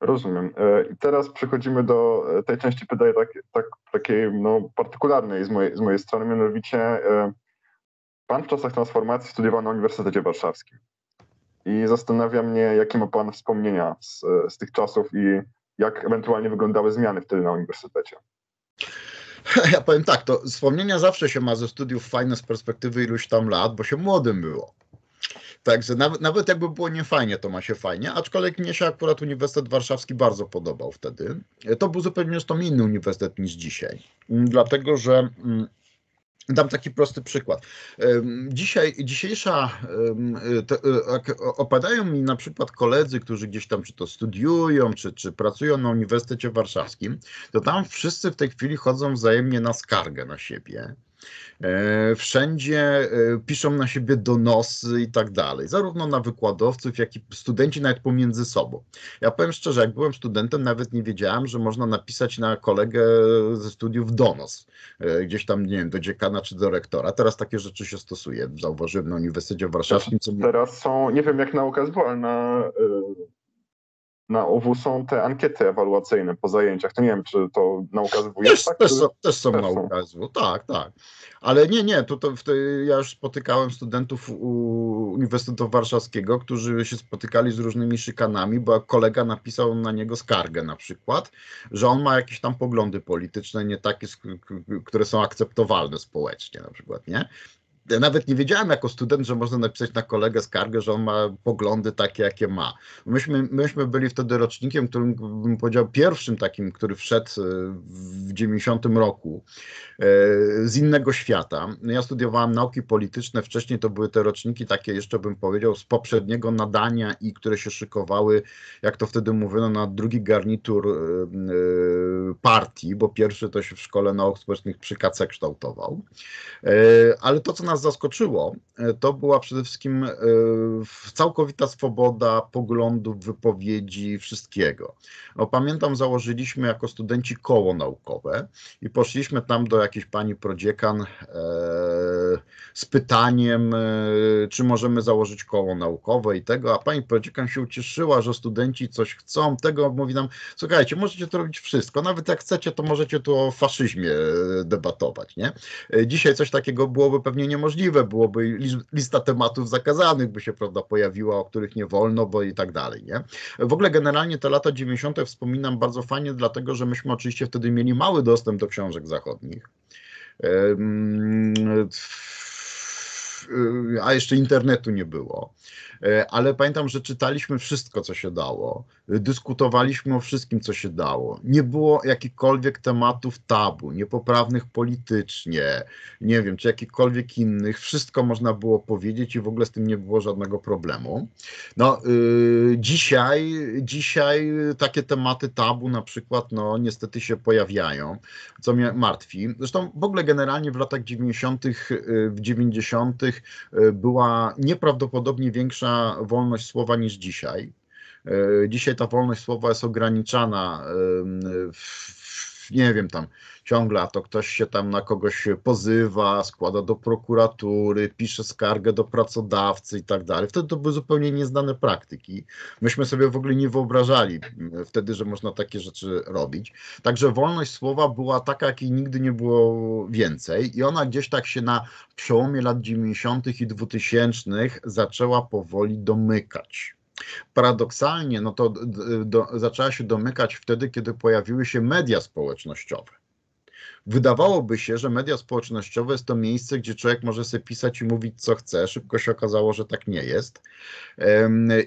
Rozumiem. E, I teraz przechodzimy do e, tej części pytania tak, tak, takiej no, partykularnej z mojej, z mojej strony, mianowicie e, Pan w czasach transformacji studiował na Uniwersytecie Warszawskim i zastanawia mnie, jakie ma Pan wspomnienia z, z tych czasów i jak ewentualnie wyglądały zmiany wtedy na uniwersytecie? Ja powiem tak, to wspomnienia zawsze się ma ze studiów fajne z perspektywy iluś tam lat, bo się młodym było. Także nawet, nawet jakby było niefajnie, to ma się fajnie, aczkolwiek mnie się akurat Uniwersytet Warszawski bardzo podobał wtedy. To był zupełnie zresztą inny uniwersytet niż dzisiaj, dlatego że mm, Dam taki prosty przykład. Dzisiaj, dzisiejsza, te, opadają mi na przykład koledzy, którzy gdzieś tam czy to studiują, czy, czy pracują na Uniwersytecie Warszawskim, to tam wszyscy w tej chwili chodzą wzajemnie na skargę na siebie. E, wszędzie e, piszą na siebie donosy i tak dalej, zarówno na wykładowców, jak i studenci, nawet pomiędzy sobą. Ja powiem szczerze, jak byłem studentem, nawet nie wiedziałem, że można napisać na kolegę ze studiów donos, e, gdzieś tam, nie wiem, do dziekana czy do rektora. Teraz takie rzeczy się stosuje, zauważyłem na Uniwersytecie Warszawskim. Co... Teraz są, nie wiem jak nauka zwolna, na OW są te ankiety ewaluacyjne po zajęciach. To nie wiem, czy to nauka ZW jest też, tak? Też są, też są też nauka tak, tak. Ale nie, nie, to, to, to ja już spotykałem studentów Uniwersytetu Warszawskiego, którzy się spotykali z różnymi szykanami, bo kolega napisał na niego skargę na przykład, że on ma jakieś tam poglądy polityczne, nie takie, które są akceptowalne społecznie na przykład, nie? ja nawet nie wiedziałem jako student, że można napisać na kolegę skargę, że on ma poglądy takie, jakie ma. Myśmy, myśmy byli wtedy rocznikiem, którym bym powiedział pierwszym takim, który wszedł e, w 90 roku e, z innego świata. Ja studiowałem nauki polityczne, wcześniej to były te roczniki takie jeszcze bym powiedział z poprzedniego nadania i które się szykowały, jak to wtedy mówiono, na drugi garnitur e, partii, bo pierwszy to się w szkole nauk społecznych przy KC kształtował. Ale to, co nas zaskoczyło, e, to była przede wszystkim e, całkowita swoboda poglądów, wypowiedzi, wszystkiego. No, pamiętam, założyliśmy jako studenci koło naukowe i poszliśmy tam do jakiejś pani prodziekan e, z pytaniem, czy możemy założyć koło naukowe i tego, a pani prodziekan się ucieszyła, że studenci coś chcą, tego mówi nam, słuchajcie, możecie to robić wszystko, nawet jak chcecie, to możecie tu o faszyzmie debatować, nie? Dzisiaj coś takiego byłoby pewnie nie niemożliwe, byłoby lista tematów zakazanych by się, prawda, pojawiła, o których nie wolno, bo i tak dalej, nie? W ogóle generalnie te lata 90. wspominam bardzo fajnie, dlatego że myśmy oczywiście wtedy mieli mały dostęp do książek zachodnich. Y, a jeszcze internetu nie było. E, ale pamiętam, że czytaliśmy wszystko, co się dało. Dyskutowaliśmy o wszystkim, co się dało. Nie było jakichkolwiek tematów tabu, niepoprawnych politycznie, nie wiem, czy jakichkolwiek innych. Wszystko można było powiedzieć i w ogóle z tym nie było żadnego problemu. No, yy, dzisiaj, dzisiaj takie tematy tabu na przykład, no, niestety się pojawiają, co mnie martwi. Zresztą w ogóle generalnie w latach 90., y, w 90. Y, była nieprawdopodobnie większa wolność słowa niż dzisiaj. E, dzisiaj ta wolność słowa jest ograniczana w nie wiem, tam ciągle, a to ktoś się tam na kogoś pozywa, składa do prokuratury, pisze skargę do pracodawcy i tak dalej. Wtedy to były zupełnie nieznane praktyki. Myśmy sobie w ogóle nie wyobrażali mm, wtedy, że można takie rzeczy robić. Także wolność słowa była taka, jakiej nigdy nie było więcej i ona gdzieś tak się na przełomie lat 90. i 2000 zaczęła powoli domykać. Paradoksalnie, no to do, do, zaczęła się domykać wtedy, kiedy pojawiły się media społecznościowe. Wydawałoby się, że media społecznościowe jest to miejsce, gdzie człowiek może sobie pisać i mówić, co chce. Szybko się okazało, że tak nie jest.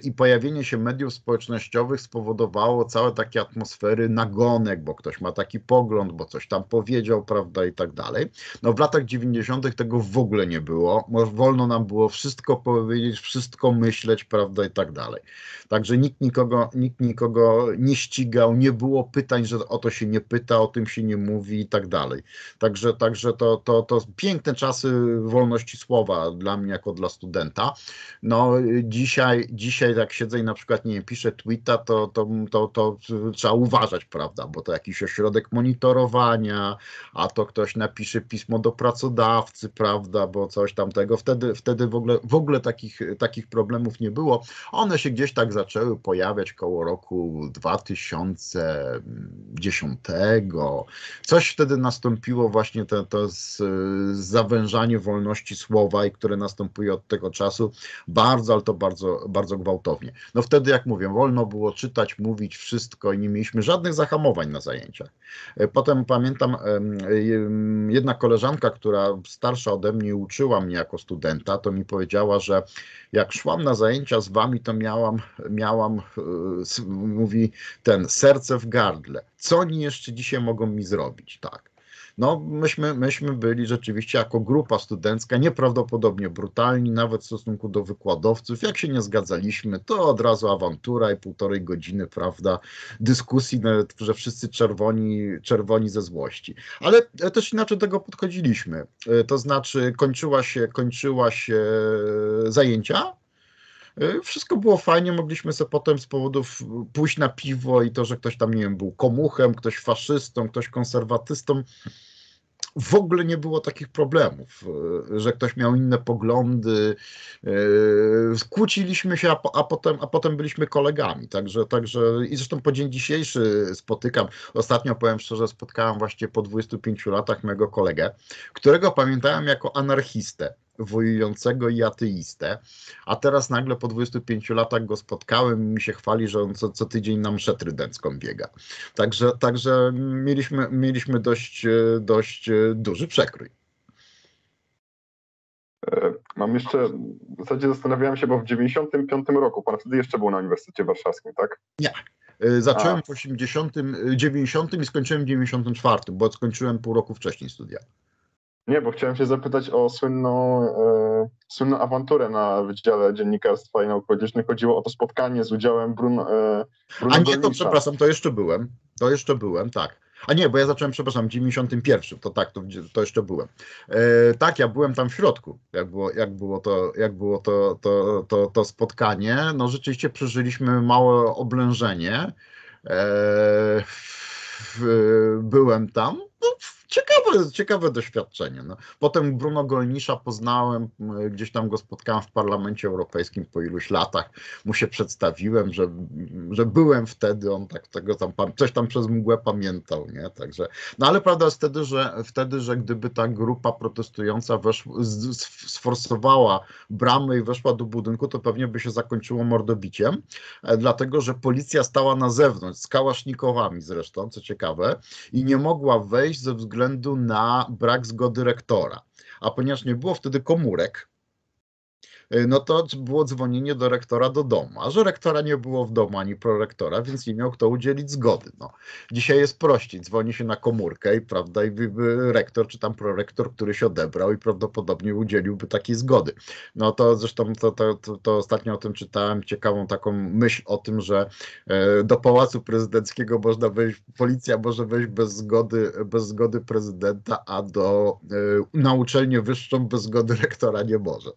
I pojawienie się mediów społecznościowych spowodowało całe takie atmosfery nagonek, bo ktoś ma taki pogląd, bo coś tam powiedział, prawda, i tak dalej. No w latach 90. tego w ogóle nie było. Wolno nam było wszystko powiedzieć, wszystko myśleć, prawda, i tak dalej. Także nikt nikogo, nikt nikogo nie ścigał, nie było pytań, że o to się nie pyta, o tym się nie mówi i tak dalej dalej. Także, także to, to, to piękne czasy wolności słowa dla mnie jako dla studenta. No dzisiaj, dzisiaj jak siedzę i na przykład nie wiem, piszę tweeta, to, to, to, to trzeba uważać, prawda, bo to jakiś ośrodek monitorowania, a to ktoś napisze pismo do pracodawcy, prawda, bo coś tamtego. Wtedy, wtedy w ogóle, w ogóle takich, takich problemów nie było. One się gdzieś tak zaczęły pojawiać koło roku 2010. Coś wtedy nas nastąpiło właśnie to, to z, zawężanie wolności słowa i które następuje od tego czasu bardzo, ale to bardzo, bardzo gwałtownie. No wtedy, jak mówię, wolno było czytać, mówić wszystko i nie mieliśmy żadnych zahamowań na zajęciach. E, potem pamiętam, jedna koleżanka, która starsza ode mnie uczyła mnie jako studenta, to mi powiedziała, że jak szłam na zajęcia z wami, to miałam, miałam e, mówi ten serce w gardle. Co oni jeszcze dzisiaj mogą mi zrobić? Tak. No, myśmy, myśmy byli rzeczywiście jako grupa studencka nieprawdopodobnie brutalni, nawet w stosunku do wykładowców. Jak się nie zgadzaliśmy, to od razu awantura i półtorej godziny, prawda, dyskusji, nawet, że wszyscy czerwoni, czerwoni ze złości. Ale e, też inaczej do tego podchodziliśmy. E, to znaczy, kończyła się, kończyła się e, zajęcia, Y, wszystko było fajnie, mogliśmy sobie potem z powodów pójść na piwo i to, że ktoś tam, nie wiem, był komuchem, ktoś faszystą, ktoś konserwatystą. W ogóle nie było takich problemów, y, że ktoś miał inne poglądy. Y, kłóciliśmy się, a, po, a, potem, a potem byliśmy kolegami. Także, także i zresztą po dzień dzisiejszy spotykam. Ostatnio powiem szczerze, spotkałem właśnie po 25 latach mojego kolegę, którego pamiętałem jako anarchistę wojującego i ateistę, a teraz nagle po 25 latach go spotkałem i mi się chwali, że on co, co tydzień nam mszę trydencką biega. Także, także mieliśmy, mieliśmy dość, e, dość e, duży przekrój. E, mam jeszcze, w zasadzie zastanawiałem się, bo w 95 roku, pan wtedy jeszcze był na Uniwersytecie Warszawskim, tak? Nie. Zacząłem A. w 80, 90 i skończyłem w 94, bo skończyłem pół roku wcześniej studia. Nie, bo chciałem się zapytać o słynną, e, słynną awanturę na Wydziale Dziennikarstwa i Nauk Politycznych. Chodziło o to spotkanie z udziałem Bruno, e, Bruno A nie, to przepraszam, to jeszcze byłem. To jeszcze byłem, tak. A nie, bo ja zacząłem, przepraszam, w 91, to tak, to, to jeszcze byłem. E, tak, ja byłem tam w środku, jak było, jak było, to, jak było to, to, to, to spotkanie. No rzeczywiście przeżyliśmy małe oblężenie. E, w, byłem tam. No, Ciekawe, ciekawe doświadczenie. No. Potem Bruno Golnisza poznałem, gdzieś tam go spotkałem w Parlamencie Europejskim po iluś latach. Mu się przedstawiłem, że, że byłem wtedy, on tak tego tam, coś tam przez mgłę pamiętał, nie? Także, no ale prawda jest wtedy, że, wtedy, że gdyby ta grupa protestująca weszła, sforsowała bramy i weszła do budynku, to pewnie by się zakończyło mordobiciem, e, dlatego, że policja stała na zewnątrz, z kałasznikowami zresztą, co ciekawe, i nie mogła wejść ze względu względu na brak zgody rektora. A ponieważ nie było wtedy komórek, E, no to było dzwonienie do rektora do domu, a że rektora nie było w domu ani prorektora, więc nie miał kto udzielić zgody. No. Dzisiaj jest prościej, dzwoni się na komórkę i prawda, i rektor czy tam prorektor, który się odebrał i prawdopodobnie udzieliłby takiej zgody. No to zresztą to, to, to, to ostatnio o tym czytałem, ciekawą taką myśl o tym, że e, do Pałacu Prezydenckiego można wejść, policja może wejść bez zgody, bez zgody prezydenta, a do, e, na uczelnię wyższą bez zgody rektora nie może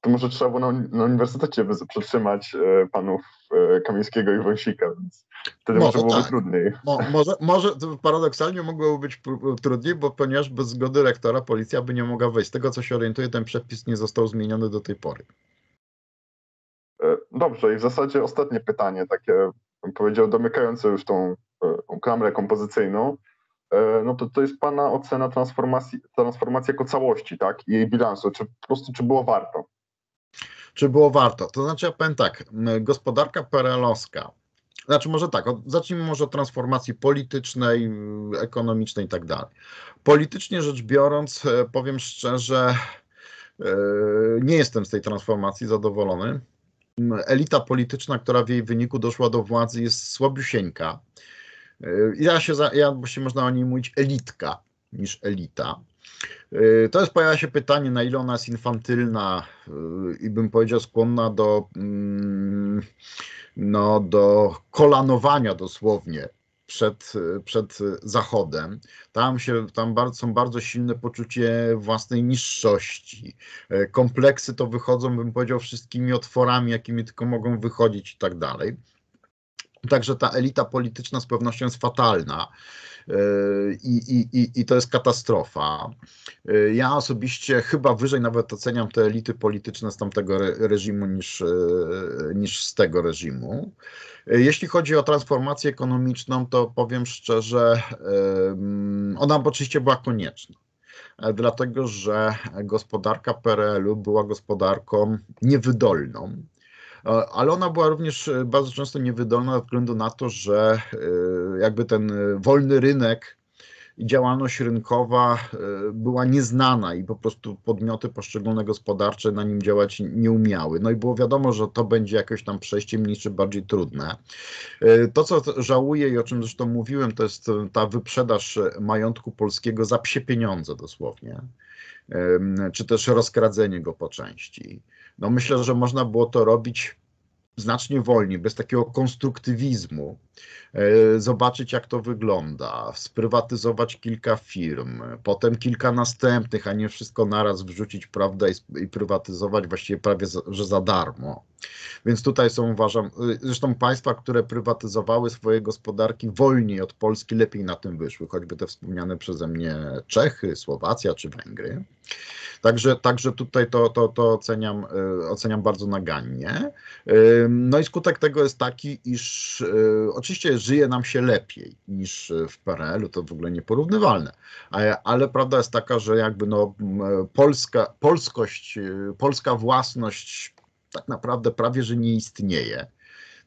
to może trzeba było na, na uniwersytecie przetrzymać e, panów e, Kamińskiego i Wąsika, więc wtedy może, może byłoby tak. trudniej. Mo, może, może paradoksalnie mogłoby być trudniej, bo ponieważ bez zgody rektora policja by nie mogła wejść. Z tego co się orientuję, ten przepis nie został zmieniony do tej pory. E, dobrze, i w zasadzie ostatnie pytanie, takie bym powiedział, domykające już tą klamrę kompozycyjną. E, no to to jest Pana ocena transformacji, transformacji jako całości, tak, i jej bilansu, czy po prostu, czy było warto? Czy było warto? To znaczy, ja powiem tak, gospodarka perelowska, znaczy może tak, zacznijmy może od transformacji politycznej, ekonomicznej i tak dalej. Politycznie rzecz biorąc, e, powiem szczerze, e, nie jestem z tej transformacji zadowolony. Elita polityczna, która w jej wyniku doszła do władzy, jest słabiusieńka. Y, ja się, za, ja, bo się można o niej mówić elitka niż elita. Y, to jest pojawia się pytanie, na ile ona jest infantylna y, i bym powiedział skłonna do, mm, no, do kolanowania dosłownie przed, przed Zachodem. Tam, się, tam bardzo, są bardzo silne poczucie własnej niższości. Kompleksy to wychodzą, bym powiedział, wszystkimi otworami, jakimi tylko mogą wychodzić i tak dalej. Także ta elita polityczna z pewnością jest fatalna. Yy, I, i, i, I to jest katastrofa. Yy, ja osobiście chyba wyżej nawet oceniam te elity polityczne z tamtego reżimu niż, yy, niż z tego reżimu. Jeśli chodzi o transformację ekonomiczną, to powiem szczerze, ona oczywiście była konieczna dlatego że gospodarka PRL-u była gospodarką niewydolną. E, ale ona była również e, bardzo często niewydolna ze względu na to, że e, jakby ten wolny rynek i działalność rynkowa była nieznana i po prostu podmioty poszczególne gospodarcze na nim działać nie umiały. No i było wiadomo, że to będzie jakoś tam przejście mniej czy bardziej trudne. To, co żałuję i o czym zresztą mówiłem, to jest ta wyprzedaż majątku polskiego za psie pieniądze dosłownie, czy też rozkradzenie go po części no myślę, że można było to robić znacznie wolniej, bez takiego konstruktywizmu, e, zobaczyć jak to wygląda, sprywatyzować kilka firm, potem kilka następnych, a nie wszystko naraz wrzucić, prawda, i, prywatyzować właściwie prawie za, że za darmo. Więc tutaj są, uważam, y, zresztą państwa, które prywatyzowały swoje gospodarki wolniej od Polski, lepiej na tym wyszły, choćby te wspomniane przeze mnie Czechy, Słowacja czy Węgry. Także, także tutaj to, to, to oceniam, e, oceniam bardzo nagannie. E, no i skutek tego jest taki, iż e, oczywiście żyje nam się lepiej niż w PRL-u, to w ogóle nieporównywalne, ale prawda jest taka, że jakby no Polska, polskość, polska własność tak naprawdę prawie, że nie istnieje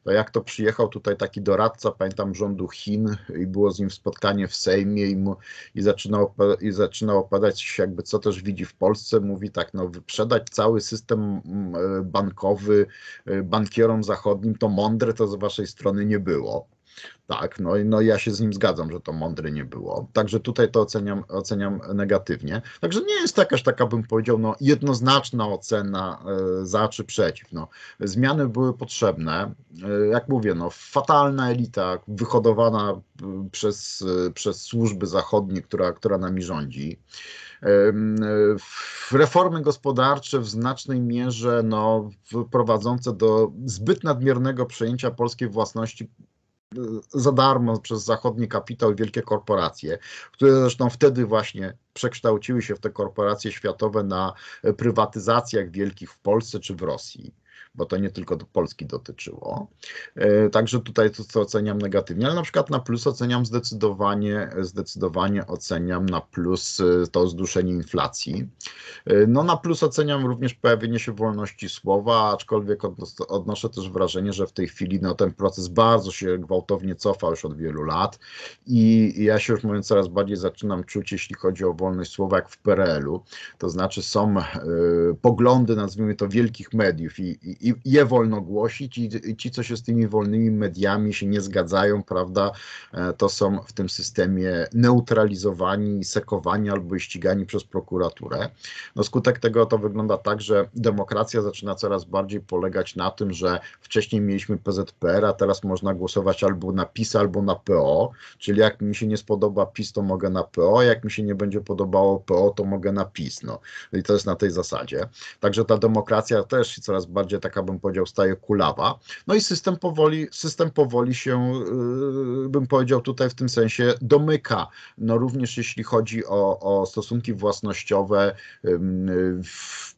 to no jak to przyjechał tutaj taki doradca, pamiętam, rządu Chin i było z nim spotkanie w Sejmie i, mu, i, zaczynał, i zaczynał opadać jakby co też widzi w Polsce, mówi tak, no wyprzedać cały system mm, e, bankowy e, bankierom zachodnim, to mądre to z waszej strony nie było. Tak, no, no ja się z nim zgadzam, że to mądre nie było. Także tutaj to oceniam, oceniam negatywnie. Także nie jest jakaś taka, bym powiedział, no, jednoznaczna ocena e, za czy przeciw. No, zmiany były potrzebne. E, jak mówię, no, fatalna elita wyhodowana e, przez, przez służby zachodnie, która, która nami rządzi. Reformy gospodarcze w znacznej mierze no, prowadzące do zbyt nadmiernego przejęcia polskiej własności za darmo przez zachodni kapitał i wielkie korporacje, które zresztą wtedy właśnie przekształciły się w te korporacje światowe na prywatyzacjach wielkich w Polsce czy w Rosji bo to nie tylko do Polski dotyczyło. E, także tutaj to, co oceniam negatywnie, ale na przykład na plus oceniam zdecydowanie, zdecydowanie oceniam na plus e, to zduszenie inflacji. E, no na plus oceniam również pojawienie się wolności słowa, aczkolwiek odnoszę też wrażenie, że w tej chwili no, ten proces bardzo się gwałtownie cofa już od wielu lat i ja się już mówiąc coraz bardziej zaczynam czuć, jeśli chodzi o wolność słowa, jak w PRL-u. To znaczy są y, poglądy, nazwijmy to, wielkich mediów i, i, i je wolno głosić i ci, co się z tymi wolnymi mediami się nie zgadzają, prawda, e, to są w tym systemie neutralizowani, sekowani albo ścigani przez prokuraturę. No skutek tego to wygląda tak, że demokracja zaczyna coraz bardziej polegać na tym, że wcześniej mieliśmy PZPR, a teraz można głosować albo na PiS, albo na PO, czyli jak mi się nie spodoba PiS, to mogę na PO, jak mi się nie będzie podobało PO, to mogę na PiS. No. I to jest na tej zasadzie. Także ta demokracja też coraz bardziej tak taka bym powiedział, staje kulawa. No i system powoli, system powoli się, yy, bym powiedział, tutaj w tym sensie domyka. No również jeśli chodzi o, o stosunki własnościowe,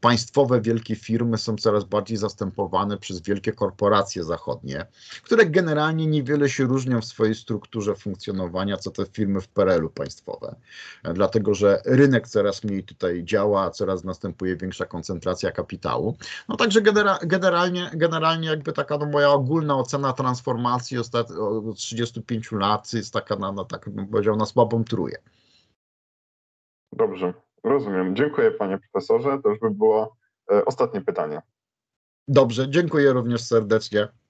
państwowe wielkie firmy są coraz bardziej zastępowane przez wielkie korporacje zachodnie, które generalnie niewiele się różnią w swojej strukturze funkcjonowania, co te firmy w PRL-u państwowe. Dlatego, że rynek coraz mniej tutaj działa, a coraz następuje większa koncentracja kapitału. No także genera- generalnie, generalnie jakby taka no, moja ogólna ocena transformacji ostat- od 35 lat jest taka, na, na, tak bym powiedział, na słabą tróję. Dobrze, rozumiem. Dziękuję panie profesorze. To już by było e, ostatnie pytanie. Dobrze, dziękuję również serdecznie.